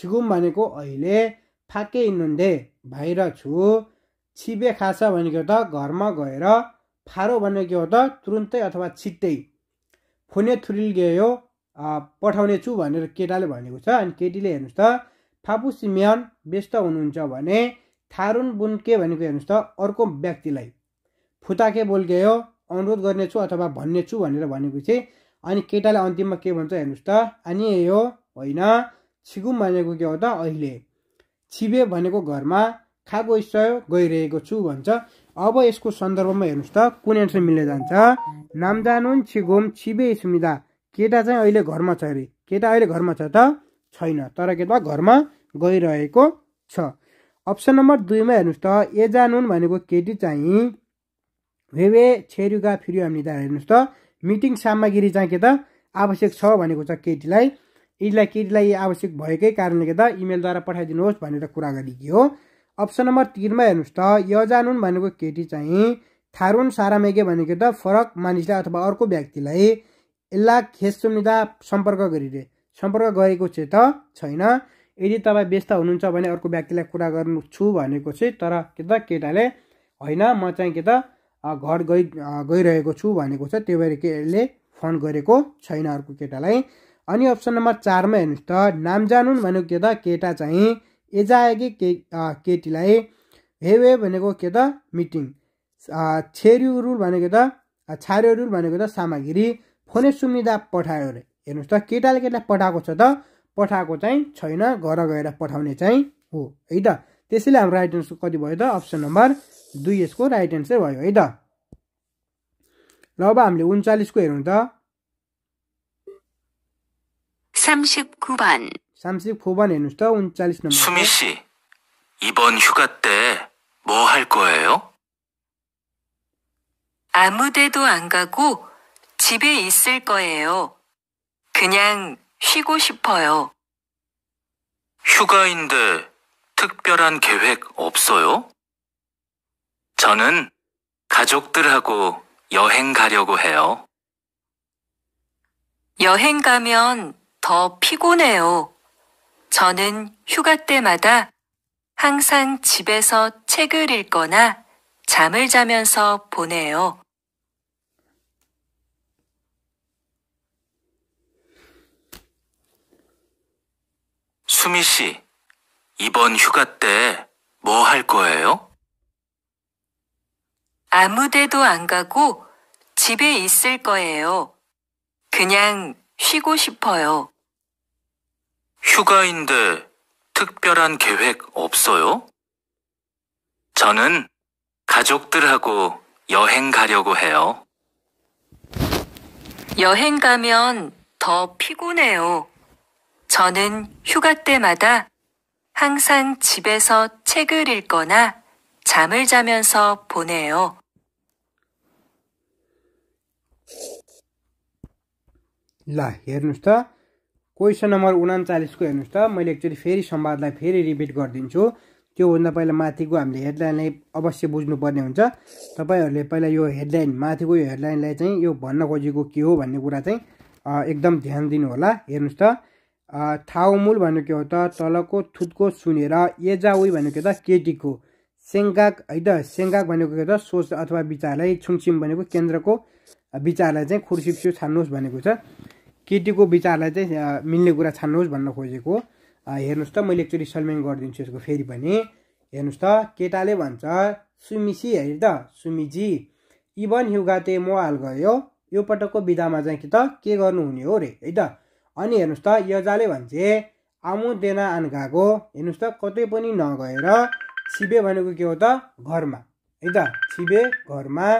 छिगुम भनेको अहिले फाके इन्नुन्दे भाइर छु छिबे खास भनेको त घरमा गएर फारो भनेको हो त तुरुन्तै अथवा छिट्टै फोने थुरिल गयो पठाउने छु भनेर केटाले भनेको छ अनि केटीले हेर्नुहोस् त फापु सिमियन व्यस्त हुनुहुन्छ भने थारुन बुन्के भनेको हेर्नुहोस् त अर्को व्यक्तिलाई फुताके हो अनुरोध गर्नेछु अथवा भन्नेछु भनेर भनेपछि अनि केटाले अन्तिममा के भन्छ हेर्नुहोस् त अनि यो होइन छिगुम भनेको के हो त अहिले छिबे भनेको घरमा खाएको स्थल गइरहेको छु भन्छ अब यसको सन्दर्भमा हेर्नुहोस् त कुन एन्सर मिल्न जान्छ नामजानुन छिगुम छिबे सुमिदा केटा चाहिँ अहिले घरमा छ अरे केटा अहिले घरमा छ त छैन तर केटा घरमा गइरहेको छ अप्सन नम्बर दुईमा हेर्नुहोस् त ए जानुन भनेको केटी चाहिँ वेवे छेरुका फिर्यो हामी त हेर्नुहोस् त मिटिङ सामग्री चाहिँ के त आवश्यक छ भनेको छ केटीलाई यसलाई केटीलाई आवश्यक भएकै कारणले के त इमेलद्वारा पठाइदिनुहोस् भनेर कुरा गरिदियो हो अप्सन नम्बर तिनमा हेर्नुहोस् त जानुन भनेको केटी चाहिँ थारुन सारामेके भनेको त फरक मानिसलाई अथवा अर्को व्यक्तिलाई यसलाई खेसुमिदा सम्पर्क गरिरहे सम्पर्क गरेको चाहिँ त छैन यदि तपाईँ व्यस्त हुनुहुन्छ भने अर्को व्यक्तिलाई कुरा गर्नु छु भनेको चाहिँ तर के त केटाले होइन म चाहिँ के त घर गइ गइरहेको छु भनेको छ त्यो भएर केटाले फोन गरेको छैन अर्को केटालाई अनि अप्सन नम्बर चारमा हेर्नुहोस् त नाम जानु भनेको के त केटा चाहिँ एजाएकी के केटीलाई हे वे भनेको के त मिटिङ रुल भनेको त रुल भनेको त सामग्री फोनै सुमिदा पठायो अरे हेर्नुहोस् त केटाले केटा पठाएको छ त पठाएको चाहिँ छैन घर गएर पठाउने चाहिँ हो है त त्यसैले हाम्रो राइट एन्सर कति भयो त अप्सन नम्बर दुई यसको राइट एन्सर भयो है त ल अब हामीले उन्चालिसको हेरौँ त सामसिप 구번 हेर्नुहोस् त उन्चालिस नम्बर 씨 이번 휴가 거예요? 안 가고 집에 있을 거예요. 그냥 쉬고 싶어요. 휴가인데 특별한 계획 없어요? 저는 가족들하고 여행 가려고 해요. 여행 가면 더 피곤해요. 저는 휴가 때마다 항상 집에서 책을 읽거나 잠을 자면서 보내요. 수미 씨, 이번 휴가 때 뭐 할 거예요? 아무 데도 안 가고 집에 있을 거예요. 그냥 쉬고 싶어요. 휴가인데 특별한 계획 없어요? 저는 가족들하고 여행 가려고 해요. 여행 가면 더 피곤해요. 저는 휴가 때마다 항상 집에서 책을 읽거나 잠을 자면서 보내요. ल हेर्नुहोस् त क्वेसन नम्बर उनाचालिसको हेर्नुहोस् त मैले एकचोटि फेरि संवादलाई फेरि रिपिट गरिदिन्छु त्योभन्दा पहिला माथिको हामीले हेडलाइनलाई अवश्य बुझ्नुपर्ने हुन्छ तपाईँहरूले पहिला यो हेडलाइन माथिको यो हेडलाइनलाई चाहिँ यो भन्न खोजेको के हो भन्ने कुरा चाहिँ एकदम ध्यान दिनुहोला हेर्नुहोस् त थाउमुल भनेको हो त तलको थुत्को सुनेर एजाउई भनेको त केटीको सेङ्गाक है त सेङ्गाक भनेको के त सोच अथवा विचारलाई छुङछिम भनेको केन्द्रको विचारलाई चाहिँ खुर्सिप्सु छान्नुहोस् भनेको छ केटीको विचारलाई चाहिँ मिल्ने कुरा छान्नुहोस् भन्न खोजेको हेर्नुहोस् त मैले एकचोटि सलमेङ गरिदिन्छु यसको फेरि पनि हेर्नुहोस् त केटाले भन्छ सुमिसी है त सुमिजी इभन हिउगाते म हाल गयो यो पटकको विधामा चाहिँ के त के गर्नुहुने हो रे है त अनि हेर्नुहोस् त यजाले भन्छ देना गएको हेर्नुहोस् त कतै पनि नगएर छिबे भनेको के हो त घरमा है त छिबे घरमा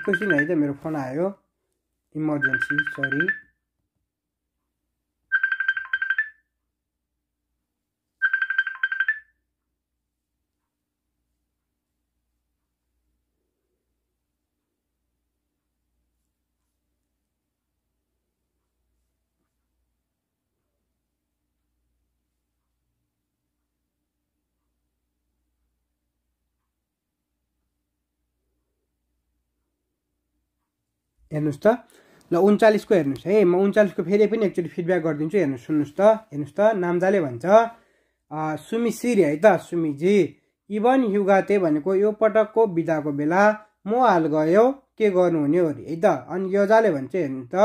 एकैछिन है त मेरो फोन आयो इमर्जेन्सी सरी हेर्नुहोस् त ल उन्चालिसको हेर्नुहोस् है म उन्चालिसको फेरि पनि एकचोटि फिडब्याक गरिदिन्छु हेर्नुहोस् सुन्नुहोस् त हेर्नुहोस् त नाम्जाले भन्छ सुमी सिरी है त सुमीजी इभन युगाते भनेको यो पटकको बिदाको बेला म हाल गयो के गर्नुहुने हो अरे है त अनि योजाले भन्छ हेर्नु त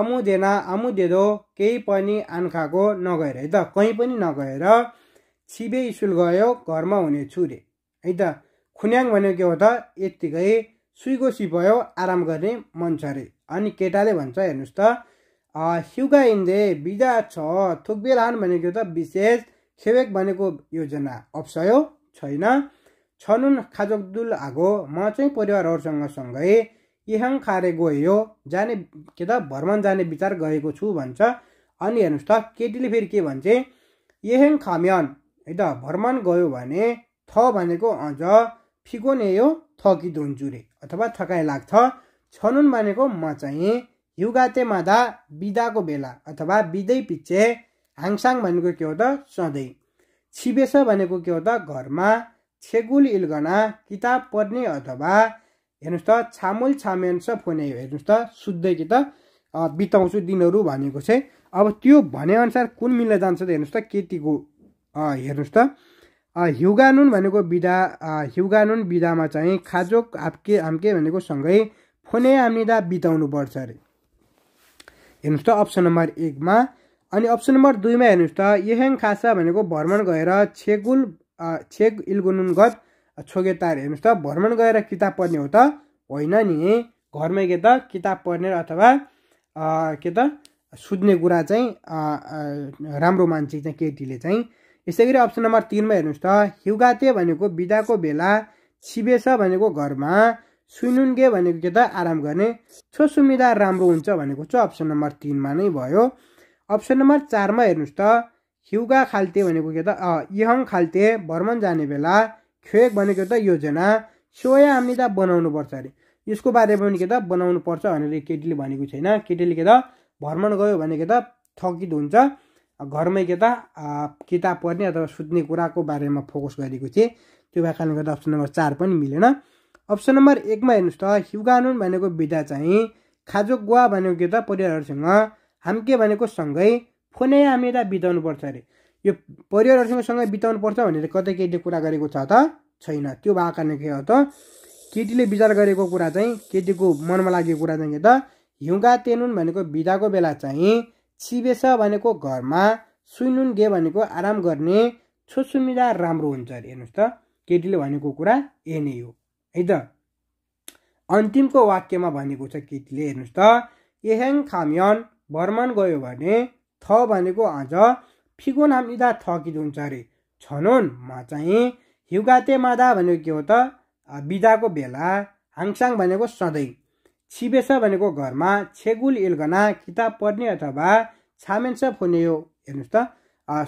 आमु देना आमु देदो केही पनि आन्खाको नगएर है त कहीँ पनि नगएर छिबे स्कुल गयो घरमा हुने छु रे है त खुन्याङ भनेको के हो त यत्तिकै सुइगोसी भयो आराम गर्ने मन छ अरे अनि केटाले भन्छ हेर्नुहोस् त सिउगा इन्दे बिदा छ थुक्बेलान भनेको त विशेष खेवेक भनेको योजना अप्सयो छैन छनुन खाजोदुल आगो म चाहिँ परिवारहरूसँग सँगै इहाङ खारे गयो जाने के त भ्रमण जाने विचार गएको छु भन्छ अनि हेर्नुहोस् त केटीले फेरि के भन्छ यहेङ खाम्यान है त भ्रमण गयो भने थ भनेको अझ फिगोने यो थकित हुन्छु अथवा थकाइ लाग्छ छनुन भनेको म चाहिँ युगाते मादा बिदाको बेला अथवा बिदै पिच्छे हाङसाङ भनेको के हो त सधैँ छिबेस भनेको के हो त घरमा छेगुल इल्गना किताब पढ्ने अथवा हेर्नुहोस् त छामुल छामेन्स फोने हेर्नुहोस् त सुत्दै कि त बिताउँछु दिनहरू भनेको चाहिँ अब त्यो भनेअनुसार कुन मिल्न जान्छ त हेर्नुहोस् त केटीको हेर्नुहोस् त ह्युगानुन भनेको विधा ह्युगानुन विधामा चाहिँ खाजोक हाप्के हाम्के भनेको सँगै फोने बिताउनु पर्छ अरे हेर्नुहोस् त अप्सन नम्बर एकमा अनि अप्सन नम्बर दुईमा हेर्नुहोस् त यहेङ खासा भनेको भ्रमण गएर छेगुल छेग छोगे तार हेर्नुहोस् त भ्रमण गएर किताब पढ्ने हो त होइन नि घरमै के त किताब पढ्ने अथवा के त सुत्ने कुरा चाहिँ राम्रो मान्छे चाहिँ केटीले चाहिँ यसै गरी अप्सन नम्बर तिनमा हेर्नुहोस् त हिउगाते भनेको बिदाको बेला छिबेस भनेको घरमा सुनुन्गे भनेको के त आराम गर्ने छोसुमिदा राम्रो हुन्छ भनेको चाहिँ अप्सन नम्बर तिनमा नै भयो अप्सन नम्बर चारमा हेर्नुहोस् त हिउगा खाल्ते भनेको के त यहङ खाल्ते भ्रमण जाने बेला खेक भनेको त योजना सोया आम्निदा पर्छ अरे यसको बारेमा पनि के त बनाउनु पर्छ भनेर केटीले भनेको छैन केटीले के त भ्रमण गयो भने के त थकित हुन्छ घरमै के त किताब पढ्ने अथवा सुत्ने कुराको बारेमा फोकस गरेको थिएँ त्यो भएको कारणले गर्दा अप्सन नम्बर चार पनि मिलेन अप्सन नम्बर एकमा हेर्नुहोस् त हिउगानुन भनेको विधा चाहिँ खाजो गुवा भनेको के त परिवारहरूसँग हाम्के भनेको सँगै फोनै हामी यता पर्छ अरे यो परिवारहरूसँग सँगै बिताउनु पर्छ भनेर कतै केटीले कुरा गरेको छ त छैन त्यो भएको कारणले के हो त केटीले विचार गरेको कुरा चाहिँ केटीको मनमा लागेको कुरा चाहिँ के त हिउँगा तेनुन भनेको बिदाको बेला चाहिँ सिबेस भनेको घरमा सुइनुन गे भनेको आराम गर्ने छोसुमिदा राम्रो हुन्छ अरे हेर्नुहोस् त केटीले भनेको कुरा ए नै हो है त अन्तिमको वाक्यमा भनेको छ केटीले हेर्नुहोस् त एहेङ खामयन भ्रमण गयो भने थ भनेको आज फिगोन हामिदा थकिदो हुन्छ अरे छनोन् म चाहिँ हिउगाते मादा भनेको के हो त बिदाको बेला हाङसाङ भनेको सधैँ छिबेसा भनेको घरमा छेगुल इल्गना किताब पढ्ने अथवा छामेन्सा फोने हो हेर्नुहोस् त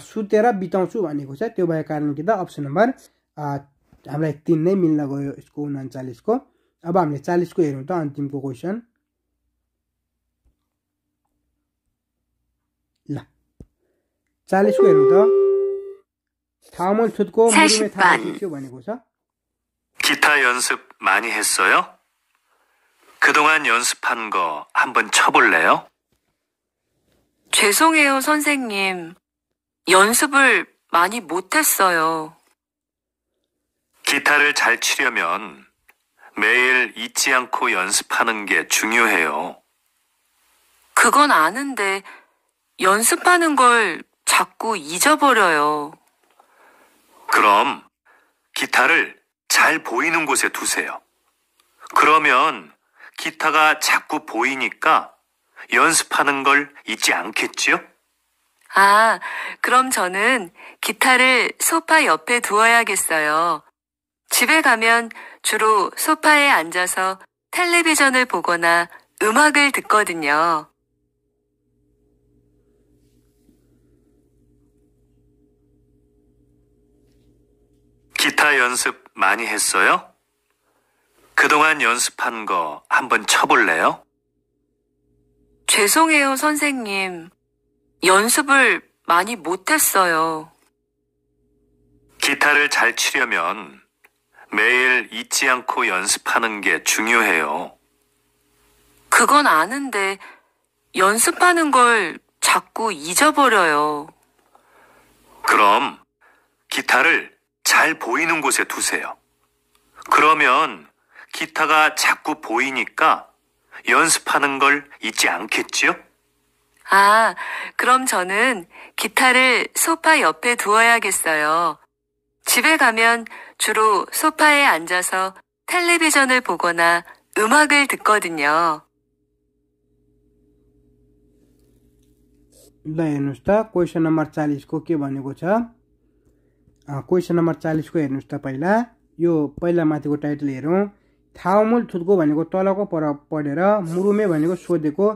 सुतेर बिताउँछु भनेको छ त्यो भएको कारण कि त अप्सन नम्बर हामीलाई तिन नै मिल्न गयो यसको उनाचालिसको अब हामीले चालिसको हेरौँ त अन्तिमको क्वेसन ल चालिसको हेरौँ त थामल छुतको भनेको छ 그동안 연습한 거 한번 쳐볼래요? 죄송해요, 선생님. 연습을 많이 못했어요. 기타를 잘 치려면 매일 잊지 않고 연습하는 게 중요해요. 그건 아는데 연습하는 걸 자꾸 잊어버려요. 그럼 기타를 잘 보이는 곳에 두세요. 그러면 기타가 자꾸 보이니까 연습하는 걸 잊지 않겠지요? 아, 그럼 저는 기타를 소파 옆에 두어야겠어요. 집에 가면 주로 소파에 앉아서 텔레비전을 보거나 음악을 듣거든요. 기타 연습 많이 했어요? 그동안 연습한 거 한번 쳐볼래요? 죄송해요, 선생님. 연습을 많이 못했어요. 기타를 잘 치려면 매일 잊지 않고 연습하는 게 중요해요. 그건 아는데 연습하는 걸 자꾸 잊어버려요. 그럼 기타를 잘 보이는 곳에 두세요. 그러면 기타가 자꾸 보이니까 연습하는 걸 잊지 않겠지요? 아, 그럼 저는 기타를 소파 옆에 두어야겠어요. 집에 가면 주로 소파에 앉아서 텔레비전을 보거나 음악을 듣거든요. ल हेर्नुहोस् त क ् भनेको छ क्वेसन नम्बर च ा पहिला यो पहिला माथिको टाइटल हेरौँ थामूल थुत्को भनेको तलको पर पढेर मुरुमे भनेको सोधेको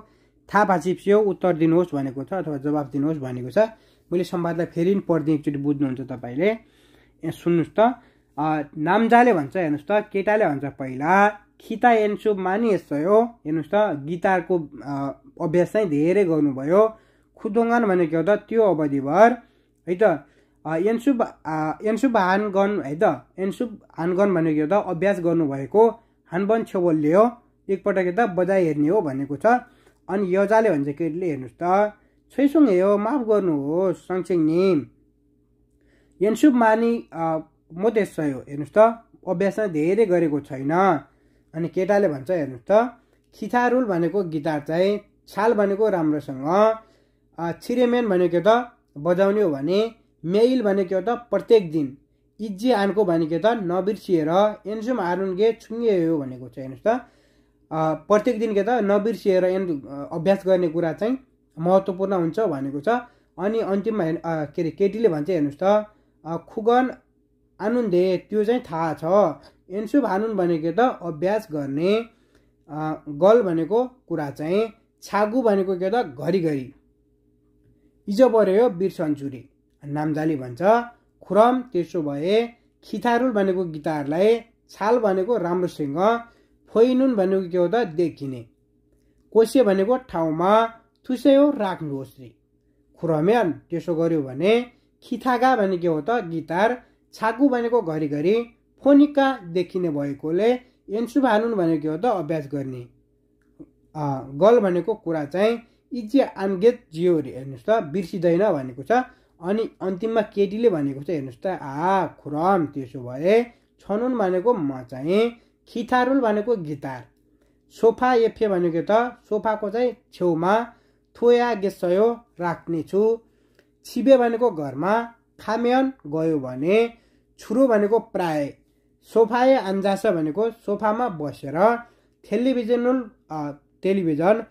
थापा चिप्सियो उत्तर दिनुहोस् भनेको छ अथवा जवाफ दिनुहोस् भनेको छ मैले संवादलाई फेरि पढिदिएँ एकचोटि बुझ्नुहुन्छ तपाईँले यहाँ सुन्नुहोस् त नाम्जाले भन्छ हेर्नुहोस् त केटाले भन्छ पहिला खिता एन्सु मानिएछ हो हेर्नुहोस् त गिटारको अभ्यास चाहिँ धेरै गर्नुभयो खुदोङ्गान भनेको त त्यो अवधिभर है त एन्सुब एन्सुप हानगन है त एन्सुप हानगन भनेको के हो त अभ्यास गर्नुभएको हानबन छेवलले हो एकपटक यता बजाइ हेर्ने हो भनेको छ अनि यजाले भन्छ केटीले हेर्नुहोस् त हे हो माफ गर्नुहोस् सङसिङ नि यनसुप मानी मोदेश हो हेर्नुहोस् त अभ्यास धेरै गरेको छैन अनि केटाले भन्छ हेर्नुहोस् त खिथारुल भनेको गिटार चाहिँ छाल भनेको राम्रोसँग छिरेमेन भनेको त बजाउने हो भने मेइल भनेको त प्रत्येक दिन इज्जे आनको भनेको त नबिर्सिएर एनसुम आरुनगे छुङ्गे हो भनेको छ हेर्नुहोस् त प्रत्येक दिन के त नबिर्सिएर एन अभ्यास गर्ने कुरा चाहिँ महत्त्वपूर्ण हुन्छ भनेको छ अनि अन्तिममा के अरे केटीले भन्छ हेर्नुहोस् त खुगन आनुन्दे त्यो चाहिँ थाहा छ एन्सु भानुन भनेको त अभ्यास गर्ने गल भनेको कुरा चाहिँ छागु भनेको के त घरिघरि इजो पऱ्यो बिर्सन्चुरी नामजाली भन्छ खुरम त्यसो भए खिथारुल भनेको गिटारलाई छाल भनेको राम्रोसँग फोइनुन भनेको के हो त देखिने कोसे भनेको ठाउँमा थुसेयो राख्नुहोस् रे खुरम्यान त्यसो गर्यो भने खिथागा भने के हो त गिटार छाकु भनेको घरिघरि फोनिका देखिने भएकोले एन्सु भानुन भनेको के हो त अभ्यास गर्ने गल भनेको कुरा चाहिँ इज्जे आङ्गेत जियो रे हेर्नुहोस् त बिर्सिँदैन भनेको छ अनि अन्तिममा केटीले भनेको छ हेर्नुहोस् त आ खुरम त्यसो भए छनुन भनेको म चाहिँ खिथारुल भनेको गिटार सोफा एफे भनेको त सोफाको चाहिँ छेउमा थोया गेसयो राख्ने छु छिबे भनेको घरमा खामेयन गयो भने छुरो भनेको प्राय सोफाए अन्जास भनेको सोफामा बसेर टेलिभिजन टेलिभिजन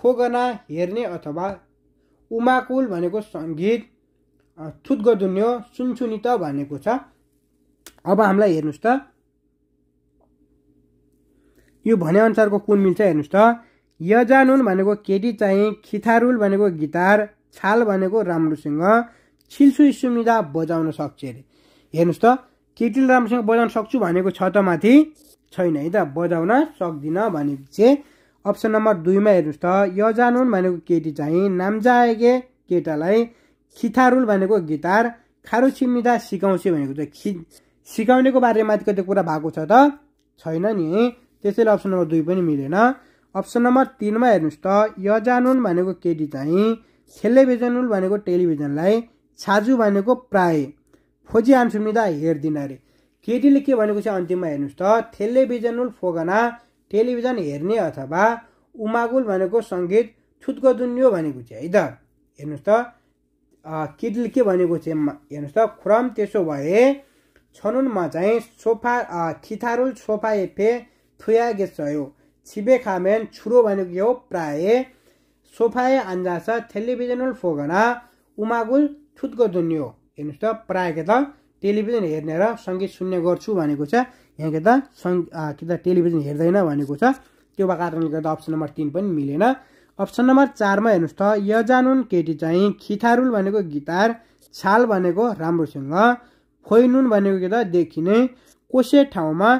फोगना हेर्ने अथवा उमाकुल भनेको सङ्गीत नि त भनेको छ अब हामीलाई हेर्नुहोस् त यो भनेअनुसारको कुन मिल्छ हेर्नुहोस् त यजानुन भनेको केटी चाहिँ खिथारुल भनेको गिटार छाल भनेको राम्रोसँग छिल्सु सुमिदा बजाउन सक्छ अरे हेर्नुहोस् त केटीले राम्रोसँग बजाउन सक्छु भनेको छ त माथि छैन है त बजाउन सक्दिनँ भनेपछि अप्सन नम्बर दुईमा हेर्नुहोस् त यजानुन भनेको केटी चाहिँ नाम्जाएके केटालाई खिथारुल भनेको गिटार छिमिदा सिकाउँछु भनेको चाहिँ खि सिकाउनेको बारेमा कति कुरा भएको छ त छैन नि त्यसैले अप्सन नम्बर दुई पनि मिलेन अप्सन नम्बर तिनमा हेर्नुहोस् त यजानुन भनेको केटी चाहिँ खेलेभिजनुल भनेको टेलिभिजनलाई छाजु भनेको प्राय खोजी आन्सुमिदा हेर्दिनँ अरे केटीले के भनेको छ अन्तिममा हेर्नुहोस् त थेलेभिजनुल फोगना टेलिभिजन हेर्ने अथवा उमागुल भनेको सङ्गीत छुत्को दुन्यो भनेको चाहिँ है त हेर्नुहोस् त किडल के भनेको चाहिँ हेर्नुहोस् त खुराम त्यसो भए छनुनमा चाहिँ सोफा थिथारुल सोफा एफे थुयागेसयो छिबे खामेन छुरो भनेको हो प्राय सोफाए अन्जास टेलिभिजनल फोगना उमागुल थुतको दुनियो हेर्नुहोस् त प्राय के त टेलिभिजन हेर्ने र सङ्गीत सुन्ने गर्छु भनेको छ यहाँ के त सङ्गी के त टेलिभिजन हेर्दैन भनेको छ त्यो कारणले गर्दा अप्सन नम्बर तिन पनि मिलेन अप्सन नम्बर चारमा हेर्नुहोस् त यजानुन केटी चाहिँ खिथारुल भनेको गिटार छाल भनेको राम्रोसँग फोइनुन भनेको के त देखिने कोसे ठाउँमा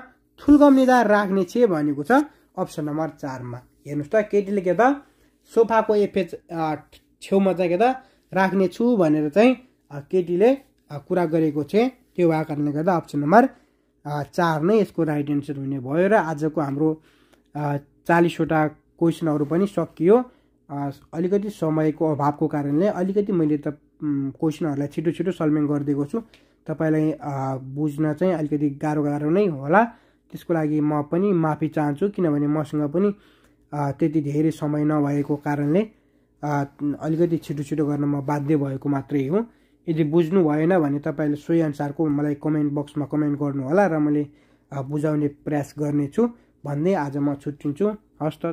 निदा राख्ने छे भनेको छ अप्सन नम्बर चारमा हेर्नुहोस् त केटीले के त सोफाको एफे छेउमा चाहिँ के त राख्ने छु भनेर चाहिँ केटीले कुरा गरेको छ त्यो भएको कारणले गर्दा अप्सन नम्बर चार नै यसको राइट एन्सर हुने भयो र आजको हाम्रो चालिसवटा क्वेसनहरू पनि सकियो अलिकति समयको अभावको कारणले अलिकति मैले त क्वेसनहरूलाई छिटो छिटो सल्भिङ गरिदिएको छु तपाईँलाई बुझ्न चाहिँ अलिकति गाह्रो गाह्रो नै होला त्यसको लागि म पनि माफी चाहन्छु किनभने मसँग पनि त्यति धेरै समय नभएको कारणले अलिकति छिटो छिटो गर्न म बाध्य भएको मात्रै हो यदि बुझ्नु भएन भने तपाईँले सोही अनुसारको मलाई कमेन्ट बक्समा कमेन्ट गर्नुहोला र मैले बुझाउने प्रयास गर्नेछु भन्दै आज म छुट्टिन्छु हस्त